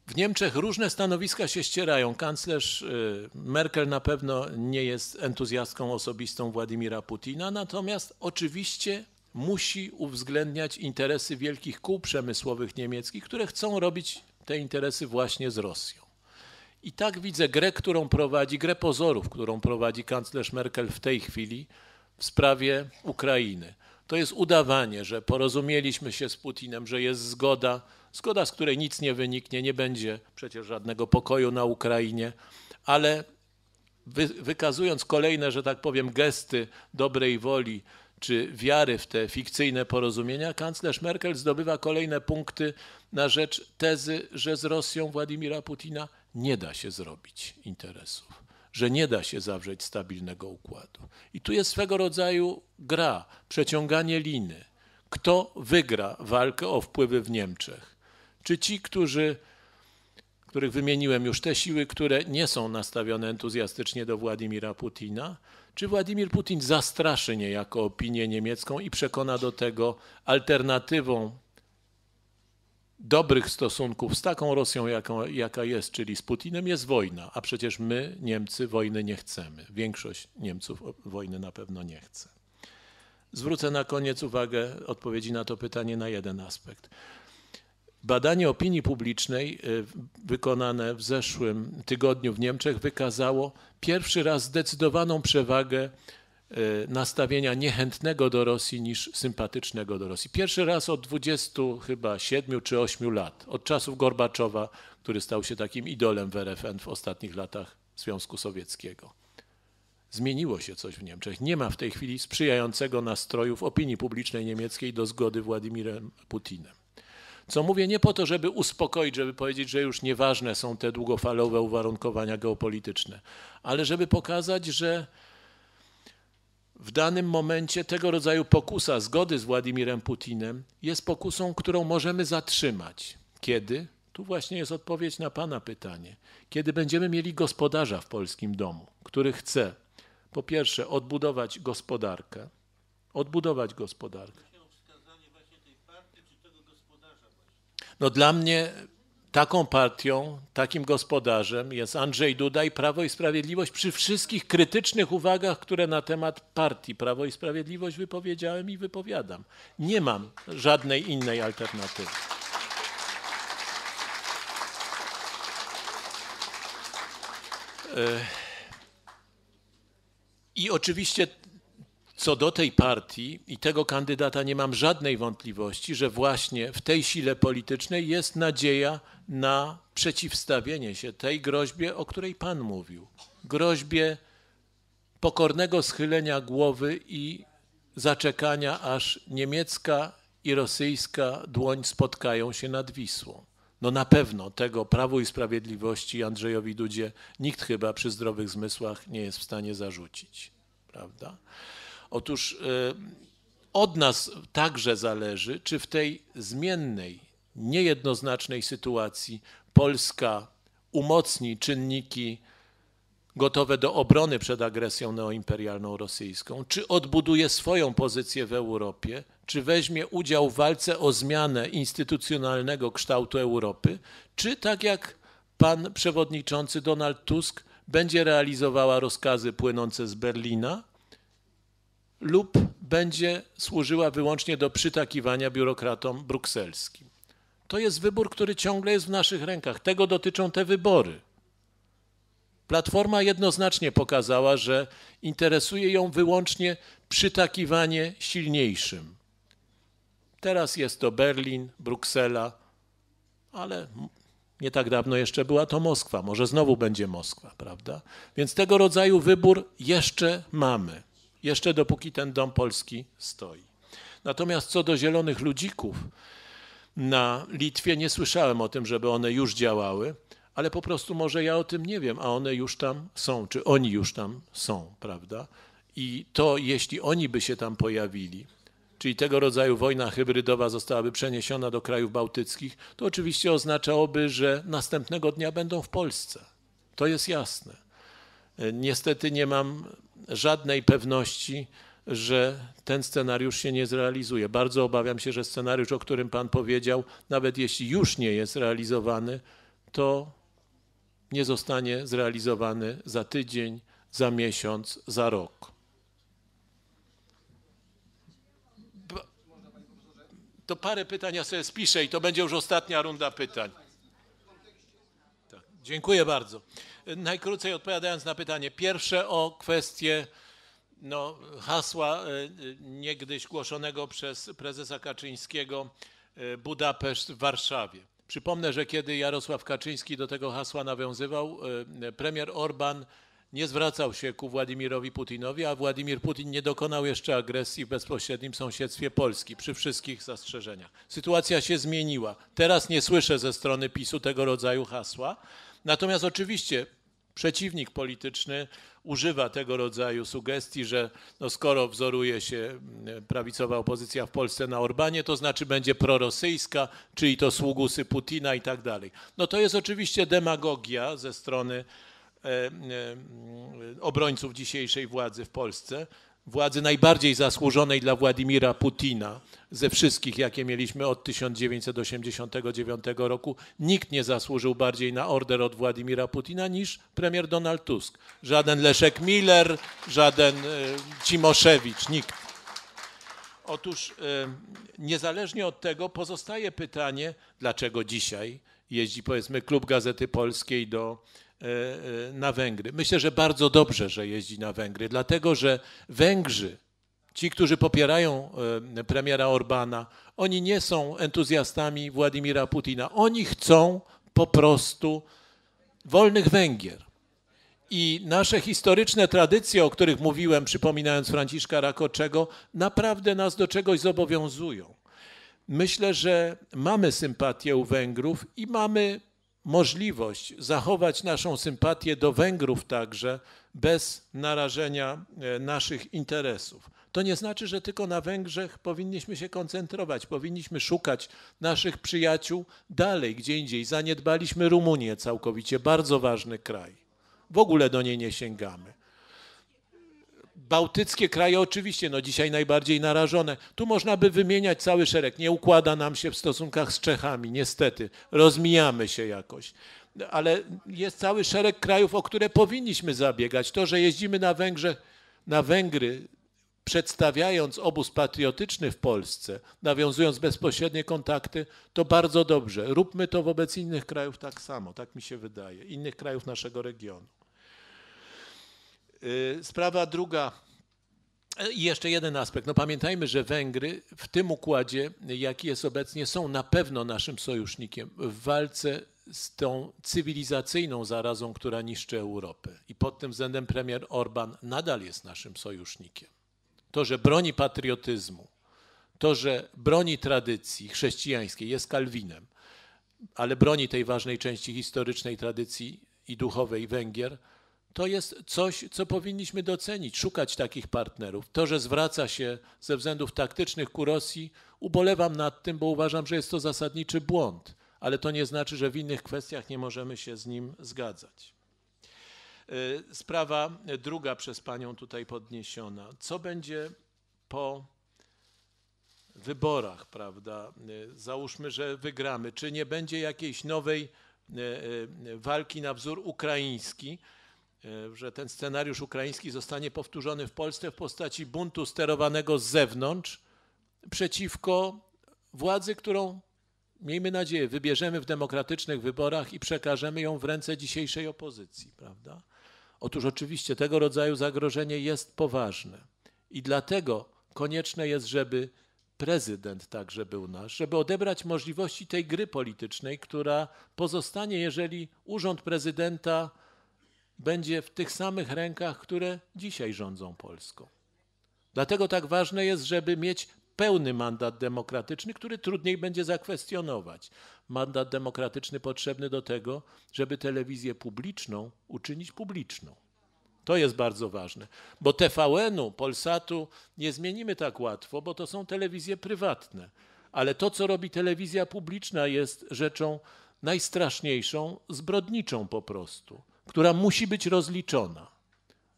w Niemczech różne stanowiska się ścierają. Kanclerz y, Merkel na pewno nie jest entuzjastką osobistą Władimira Putina, natomiast oczywiście musi uwzględniać interesy wielkich kół przemysłowych niemieckich, które chcą robić te interesy właśnie z Rosją. I tak widzę grę, którą prowadzi, grę pozorów, którą prowadzi kanclerz Merkel w tej chwili w sprawie Ukrainy. To jest udawanie, że porozumieliśmy się z Putinem, że jest zgoda, Zgoda, z której nic nie wyniknie, nie będzie przecież żadnego pokoju na Ukrainie, ale wy, wykazując kolejne, że tak powiem, gesty dobrej woli czy wiary w te fikcyjne porozumienia, kanclerz Merkel zdobywa kolejne punkty na rzecz tezy, że z Rosją Władimira Putina nie da się zrobić interesów, że nie da się zawrzeć stabilnego układu. I tu jest swego rodzaju gra, przeciąganie liny. Kto wygra walkę o wpływy w Niemczech? Czy ci, którzy, których wymieniłem już, te siły, które nie są nastawione entuzjastycznie do Władimira Putina, czy Władimir Putin zastraszy niejako opinię niemiecką i przekona do tego alternatywą dobrych stosunków z taką Rosją, jaką, jaka jest, czyli z Putinem, jest wojna. A przecież my, Niemcy, wojny nie chcemy. Większość Niemców wojny na pewno nie chce. Zwrócę na koniec uwagę odpowiedzi na to pytanie na jeden aspekt. Badanie opinii publicznej y, wykonane w zeszłym tygodniu w Niemczech wykazało pierwszy raz zdecydowaną przewagę y, nastawienia niechętnego do Rosji niż sympatycznego do Rosji. Pierwszy raz od 20 chyba 7 czy 8 lat, od czasów Gorbaczowa, który stał się takim idolem w RFN w ostatnich latach Związku Sowieckiego. Zmieniło się coś w Niemczech. Nie ma w tej chwili sprzyjającego nastroju w opinii publicznej niemieckiej do zgody Władimirem Putinem. Co mówię nie po to, żeby uspokoić, żeby powiedzieć, że już nieważne są te długofalowe uwarunkowania geopolityczne, ale żeby pokazać, że w danym momencie tego rodzaju pokusa zgody z Władimirem Putinem jest pokusą, którą możemy zatrzymać. Kiedy? Tu właśnie jest odpowiedź na Pana pytanie. Kiedy będziemy mieli gospodarza w polskim domu, który chce po pierwsze odbudować gospodarkę, odbudować gospodarkę, No dla mnie taką partią, takim gospodarzem jest Andrzej Duda i Prawo i Sprawiedliwość. Przy wszystkich krytycznych uwagach, które na temat partii Prawo i Sprawiedliwość wypowiedziałem i wypowiadam. Nie mam żadnej innej alternatywy. E, I oczywiście co do tej partii i tego kandydata nie mam żadnej wątpliwości, że właśnie w tej sile politycznej jest nadzieja na przeciwstawienie się tej groźbie, o której Pan mówił. Groźbie pokornego schylenia głowy i zaczekania, aż niemiecka i rosyjska dłoń spotkają się nad Wisłą. No na pewno tego Prawu i Sprawiedliwości Andrzejowi Dudzie nikt chyba przy zdrowych zmysłach nie jest w stanie zarzucić, prawda? Otóż e, od nas także zależy, czy w tej zmiennej, niejednoznacznej sytuacji Polska umocni czynniki gotowe do obrony przed agresją neoimperialną rosyjską, czy odbuduje swoją pozycję w Europie, czy weźmie udział w walce o zmianę instytucjonalnego kształtu Europy, czy tak jak pan przewodniczący Donald Tusk będzie realizowała rozkazy płynące z Berlina, lub będzie służyła wyłącznie do przytakiwania biurokratom brukselskim. To jest wybór, który ciągle jest w naszych rękach. Tego dotyczą te wybory. Platforma jednoznacznie pokazała, że interesuje ją wyłącznie przytakiwanie silniejszym. Teraz jest to Berlin, Bruksela, ale nie tak dawno jeszcze była to Moskwa, może znowu będzie Moskwa, prawda? Więc tego rodzaju wybór jeszcze mamy jeszcze dopóki ten dom polski stoi. Natomiast co do zielonych ludzików, na Litwie nie słyszałem o tym, żeby one już działały, ale po prostu może ja o tym nie wiem, a one już tam są, czy oni już tam są, prawda? I to, jeśli oni by się tam pojawili, czyli tego rodzaju wojna hybrydowa zostałaby przeniesiona do krajów bałtyckich, to oczywiście oznaczałoby, że następnego dnia będą w Polsce. To jest jasne. Niestety nie mam żadnej pewności, że ten scenariusz się nie zrealizuje. Bardzo obawiam się, że scenariusz, o którym Pan powiedział, nawet jeśli już nie jest realizowany, to nie zostanie zrealizowany za tydzień, za miesiąc, za rok. To parę pytań ja sobie spiszę i to będzie już ostatnia runda pytań. Dziękuję bardzo. Najkrócej odpowiadając na pytanie pierwsze o kwestię no, hasła e, e, niegdyś głoszonego przez prezesa Kaczyńskiego e, Budapeszt w Warszawie. Przypomnę, że kiedy Jarosław Kaczyński do tego hasła nawiązywał, premier Orban nie zwracał się ku Władimirowi Putinowi, a Władimir Putin nie dokonał jeszcze agresji w bezpośrednim sąsiedztwie Polski przy wszystkich zastrzeżeniach. Sytuacja się zmieniła. Teraz nie słyszę ze strony PiSu tego rodzaju hasła. Natomiast oczywiście przeciwnik polityczny używa tego rodzaju sugestii, że no skoro wzoruje się mm, prawicowa opozycja w Polsce na Orbanie, to znaczy będzie prorosyjska, czyli to sługusy Putina i tak dalej. No to jest oczywiście demagogia ze strony e, e, mm, obrońców dzisiejszej władzy w Polsce, władzy najbardziej zasłużonej dla Władimira Putina ze wszystkich, jakie mieliśmy od 1989 roku, nikt nie zasłużył bardziej na order od Władimira Putina niż premier Donald Tusk. Żaden Leszek Miller, żaden e, Cimoszewicz, nikt. Otóż e, niezależnie od tego pozostaje pytanie, dlaczego dzisiaj jeździ powiedzmy klub Gazety Polskiej do E, e, na Węgry. Myślę, że bardzo dobrze, że jeździ na Węgry, dlatego że Węgrzy, ci, którzy popierają e, premiera Orbana, oni nie są entuzjastami Władimira Putina. Oni chcą po prostu wolnych Węgier. I nasze historyczne tradycje, o których mówiłem, przypominając Franciszka Rakoczego, naprawdę nas do czegoś zobowiązują. Myślę, że mamy sympatię u Węgrów i mamy możliwość zachować naszą sympatię do Węgrów także bez narażenia e, naszych interesów. To nie znaczy, że tylko na Węgrzech powinniśmy się koncentrować, powinniśmy szukać naszych przyjaciół dalej, gdzie indziej. Zaniedbaliśmy Rumunię całkowicie, bardzo ważny kraj. W ogóle do niej nie sięgamy. Bałtyckie kraje oczywiście, no dzisiaj najbardziej narażone. Tu można by wymieniać cały szereg. Nie układa nam się w stosunkach z Czechami, niestety. Rozmijamy się jakoś. Ale jest cały szereg krajów, o które powinniśmy zabiegać. To, że jeździmy na Węgrze, na Węgry, przedstawiając obóz patriotyczny w Polsce, nawiązując bezpośrednie kontakty, to bardzo dobrze. Róbmy to wobec innych krajów tak samo, tak mi się wydaje, innych krajów naszego regionu. Y, sprawa druga. I jeszcze jeden aspekt. No pamiętajmy, że Węgry w tym układzie, jaki jest obecnie, są na pewno naszym sojusznikiem w walce z tą cywilizacyjną zarazą, która niszczy Europę. I pod tym względem premier Orban nadal jest naszym sojusznikiem. To, że broni patriotyzmu, to, że broni tradycji chrześcijańskiej, jest Kalwinem, ale broni tej ważnej części historycznej tradycji i duchowej Węgier – to jest coś, co powinniśmy docenić, szukać takich partnerów. To, że zwraca się ze względów taktycznych ku Rosji, ubolewam nad tym, bo uważam, że jest to zasadniczy błąd, ale to nie znaczy, że w innych kwestiach nie możemy się z nim zgadzać. E, sprawa druga przez panią tutaj podniesiona. Co będzie po wyborach, prawda? E, załóżmy, że wygramy. Czy nie będzie jakiejś nowej e, walki na wzór ukraiński, E, że ten scenariusz ukraiński zostanie powtórzony w Polsce w postaci buntu sterowanego z zewnątrz przeciwko władzy, którą miejmy nadzieję wybierzemy w demokratycznych wyborach i przekażemy ją w ręce dzisiejszej opozycji, prawda? Otóż oczywiście tego rodzaju zagrożenie jest poważne i dlatego konieczne jest, żeby prezydent także był nasz, żeby odebrać możliwości tej gry politycznej, która pozostanie, jeżeli urząd prezydenta będzie w tych samych rękach, które dzisiaj rządzą Polską. Dlatego tak ważne jest, żeby mieć pełny mandat demokratyczny, który trudniej będzie zakwestionować. Mandat demokratyczny potrzebny do tego, żeby telewizję publiczną uczynić publiczną. To jest bardzo ważne, bo TVN-u, Polsatu nie zmienimy tak łatwo, bo to są telewizje prywatne. Ale to, co robi telewizja publiczna, jest rzeczą najstraszniejszą, zbrodniczą po prostu która musi być rozliczona,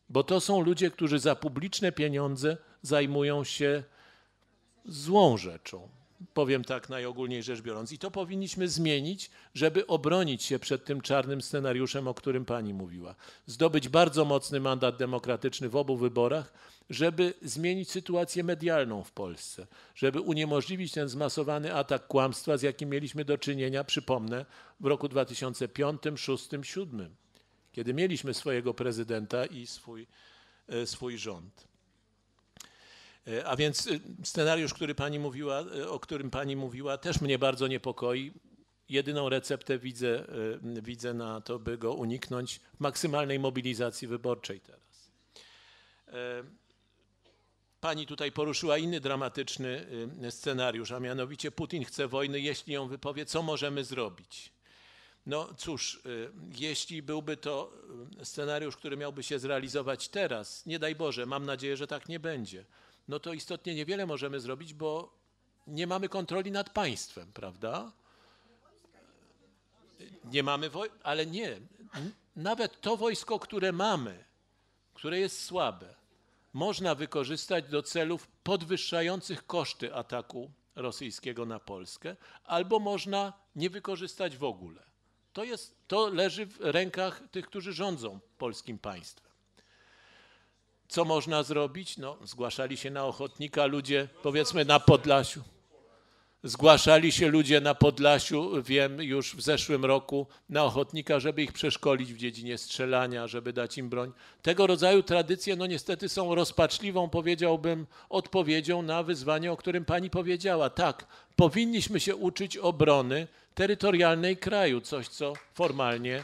bo to są ludzie, którzy za publiczne pieniądze zajmują się złą rzeczą. Powiem tak najogólniej rzecz biorąc. I to powinniśmy zmienić, żeby obronić się przed tym czarnym scenariuszem, o którym pani mówiła. Zdobyć bardzo mocny mandat demokratyczny w obu wyborach, żeby zmienić sytuację medialną w Polsce, żeby uniemożliwić ten zmasowany atak kłamstwa, z jakim mieliśmy do czynienia, przypomnę, w roku 2005, 2006, 2007 kiedy mieliśmy swojego prezydenta i swój, e, swój rząd. E, a więc e, scenariusz, który pani mówiła, o którym pani mówiła, też mnie bardzo niepokoi. Jedyną receptę widzę, widzę na to, by go uniknąć maksymalnej mobilizacji wyborczej teraz. Pani tutaj poruszyła inny dramatyczny scenariusz, a mianowicie Putin chce wojny, jeśli ją wypowie, co możemy zrobić? No cóż, y, jeśli byłby to y, scenariusz, który miałby się zrealizować teraz, nie daj Boże, mam nadzieję, że tak nie będzie, no to istotnie niewiele możemy zrobić, bo nie mamy kontroli nad państwem, prawda? Nie mamy, ale nie, nawet to wojsko, które mamy, które jest słabe, można wykorzystać do celów podwyższających koszty ataku rosyjskiego na Polskę, albo można nie wykorzystać w ogóle. To, jest, to leży w rękach tych, którzy rządzą polskim państwem. Co można zrobić? No, zgłaszali się na ochotnika ludzie, powiedzmy na Podlasiu. Zgłaszali się ludzie na Podlasiu, wiem, już w zeszłym roku na ochotnika, żeby ich przeszkolić w dziedzinie strzelania, żeby dać im broń. Tego rodzaju tradycje, no niestety, są rozpaczliwą, powiedziałbym, odpowiedzią na wyzwanie, o którym pani powiedziała. Tak, powinniśmy się uczyć obrony, terytorialnej kraju, coś co formalnie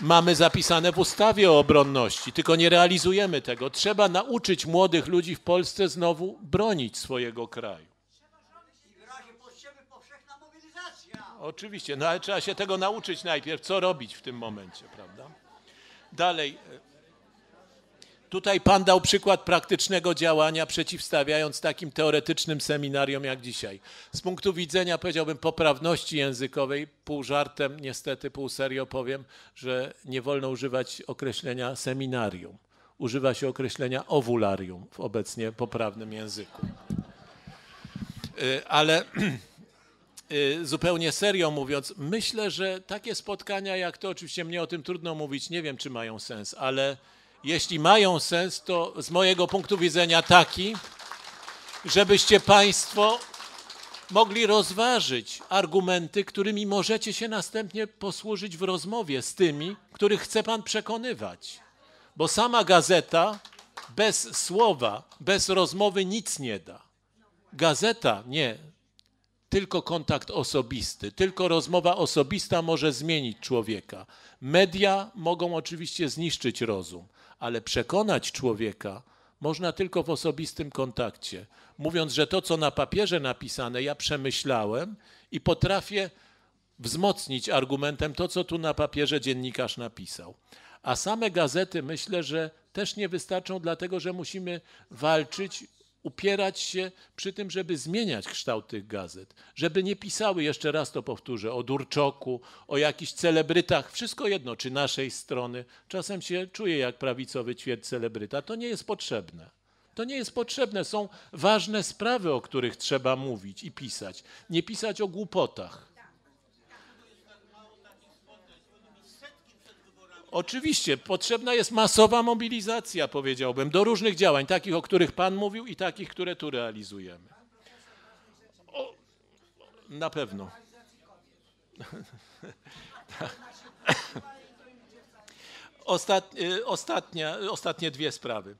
mamy zapisane w ustawie o obronności, tylko nie realizujemy tego. Trzeba nauczyć młodych ludzi w Polsce znowu bronić swojego kraju. Oczywiście, no ale trzeba się tego nauczyć najpierw, co robić w tym momencie, prawda? Dalej, e, Tutaj Pan dał przykład praktycznego działania, przeciwstawiając takim teoretycznym seminariom jak dzisiaj. Z punktu widzenia, powiedziałbym, poprawności językowej, pół żartem, niestety, pół serio powiem, że nie wolno używać określenia seminarium. Używa się określenia owularium w obecnie poprawnym języku. Y, ale y, zupełnie serio mówiąc, myślę, że takie spotkania jak to, oczywiście mnie o tym trudno mówić, nie wiem, czy mają sens, ale jeśli mają sens, to z mojego punktu widzenia taki, żebyście Państwo mogli rozważyć argumenty, którymi możecie się następnie posłużyć w rozmowie z tymi, których chce Pan przekonywać. Bo sama gazeta bez słowa, bez rozmowy nic nie da. Gazeta nie, tylko kontakt osobisty, tylko rozmowa osobista może zmienić człowieka. Media mogą oczywiście zniszczyć rozum ale przekonać człowieka można tylko w osobistym kontakcie, mówiąc, że to, co na papierze napisane, ja przemyślałem i potrafię wzmocnić argumentem to, co tu na papierze dziennikarz napisał. A same gazety myślę, że też nie wystarczą, dlatego że musimy walczyć upierać się przy tym, żeby zmieniać kształt tych gazet, żeby nie pisały, jeszcze raz to powtórzę, o Durczoku, o jakichś celebrytach, wszystko jedno, czy naszej strony. Czasem się czuję jak prawicowy ćwierć celebryta, to nie jest potrzebne. To nie jest potrzebne, są ważne sprawy, o których trzeba mówić i pisać, nie pisać o głupotach. Oczywiście, potrzebna jest masowa mobilizacja, powiedziałbym, do różnych działań, takich, o których Pan mówił i takich, które tu realizujemy. O, na pewno. Y, ostatnia, ostatnie dwie sprawy.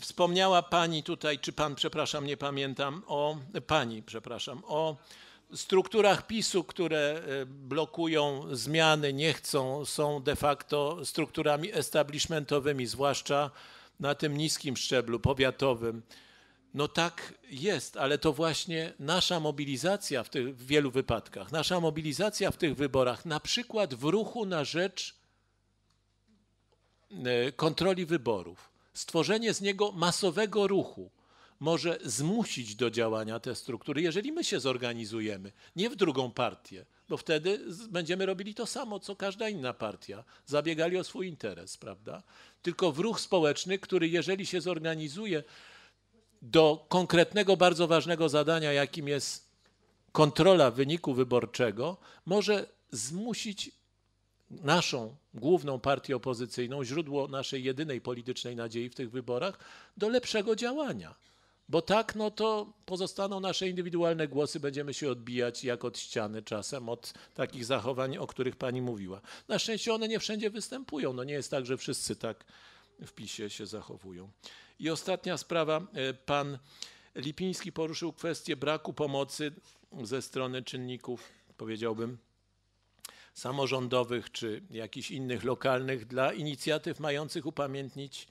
Wspomniała Pani tutaj, czy Pan, przepraszam, nie pamiętam, o Pani, przepraszam, o strukturach PiSu, które e, blokują zmiany, nie chcą, są de facto strukturami establishmentowymi, zwłaszcza na tym niskim szczeblu powiatowym. No tak jest, ale to właśnie nasza mobilizacja w tych w wielu wypadkach, nasza mobilizacja w tych wyborach, na przykład w ruchu na rzecz e, kontroli wyborów, stworzenie z niego masowego ruchu, może zmusić do działania te struktury, jeżeli my się zorganizujemy, nie w drugą partię, bo wtedy będziemy robili to samo, co każda inna partia. Zabiegali o swój interes, prawda? Tylko w ruch społeczny, który jeżeli się zorganizuje do konkretnego, bardzo ważnego zadania, jakim jest kontrola wyniku wyborczego, może zmusić naszą główną partię opozycyjną, źródło naszej jedynej politycznej nadziei w tych wyborach, do lepszego działania. Bo tak, no to pozostaną nasze indywidualne głosy, będziemy się odbijać jak od ściany czasem, od takich zachowań, o których pani mówiła. Na szczęście one nie wszędzie występują. No nie jest tak, że wszyscy tak w PiSie się zachowują. I ostatnia sprawa. E, pan Lipiński poruszył kwestię braku pomocy ze strony czynników, powiedziałbym, samorządowych czy jakichś innych lokalnych dla inicjatyw mających upamiętnić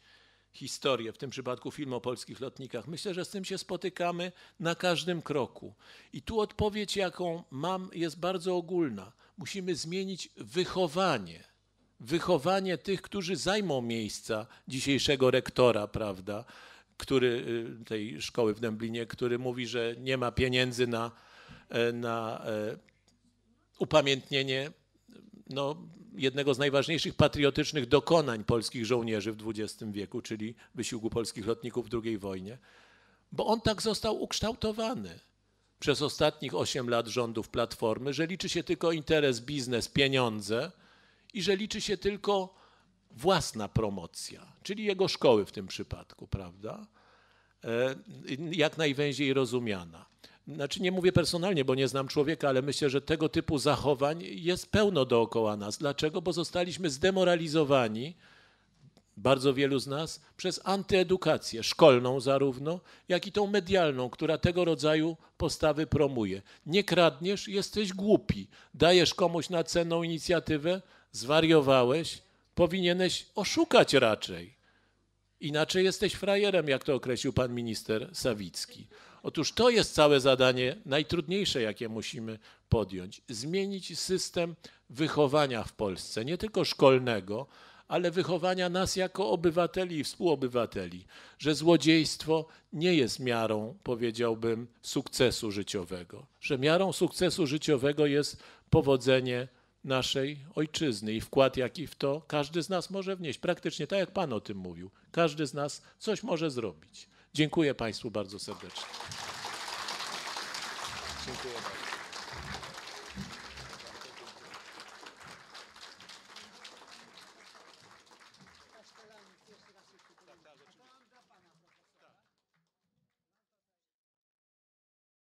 historię, w tym przypadku film o polskich lotnikach. Myślę, że z tym się spotykamy na każdym kroku. I tu odpowiedź, jaką mam, jest bardzo ogólna. Musimy zmienić wychowanie. Wychowanie tych, którzy zajmą miejsca dzisiejszego rektora, prawda, który, y, tej szkoły w Dęblinie, który mówi, że nie ma pieniędzy na, e, na e, upamiętnienie no, jednego z najważniejszych patriotycznych dokonań polskich żołnierzy w XX wieku, czyli wysiłku polskich lotników w II wojnie, bo on tak został ukształtowany przez ostatnich 8 lat rządów Platformy, że liczy się tylko interes, biznes, pieniądze i że liczy się tylko własna promocja, czyli jego szkoły w tym przypadku, prawda? E, jak najwięcej rozumiana. Znaczy nie mówię personalnie, bo nie znam człowieka, ale myślę, że tego typu zachowań jest pełno dookoła nas. Dlaczego? Bo zostaliśmy zdemoralizowani, bardzo wielu z nas, przez antyedukację szkolną zarówno, jak i tą medialną, która tego rodzaju postawy promuje. Nie kradniesz, jesteś głupi. Dajesz komuś na cenną inicjatywę, zwariowałeś, powinieneś oszukać raczej. Inaczej jesteś frajerem, jak to określił pan minister Sawicki. Otóż to jest całe zadanie najtrudniejsze, jakie musimy podjąć. Zmienić system wychowania w Polsce, nie tylko szkolnego, ale wychowania nas jako obywateli i współobywateli, że złodziejstwo nie jest miarą, powiedziałbym, sukcesu życiowego, że miarą sukcesu życiowego jest powodzenie naszej ojczyzny i wkład, jaki w to każdy z nas może wnieść. Praktycznie tak jak Pan o tym mówił, każdy z nas coś może zrobić. Dziękuję Państwu bardzo serdecznie. Dziękuję bardzo.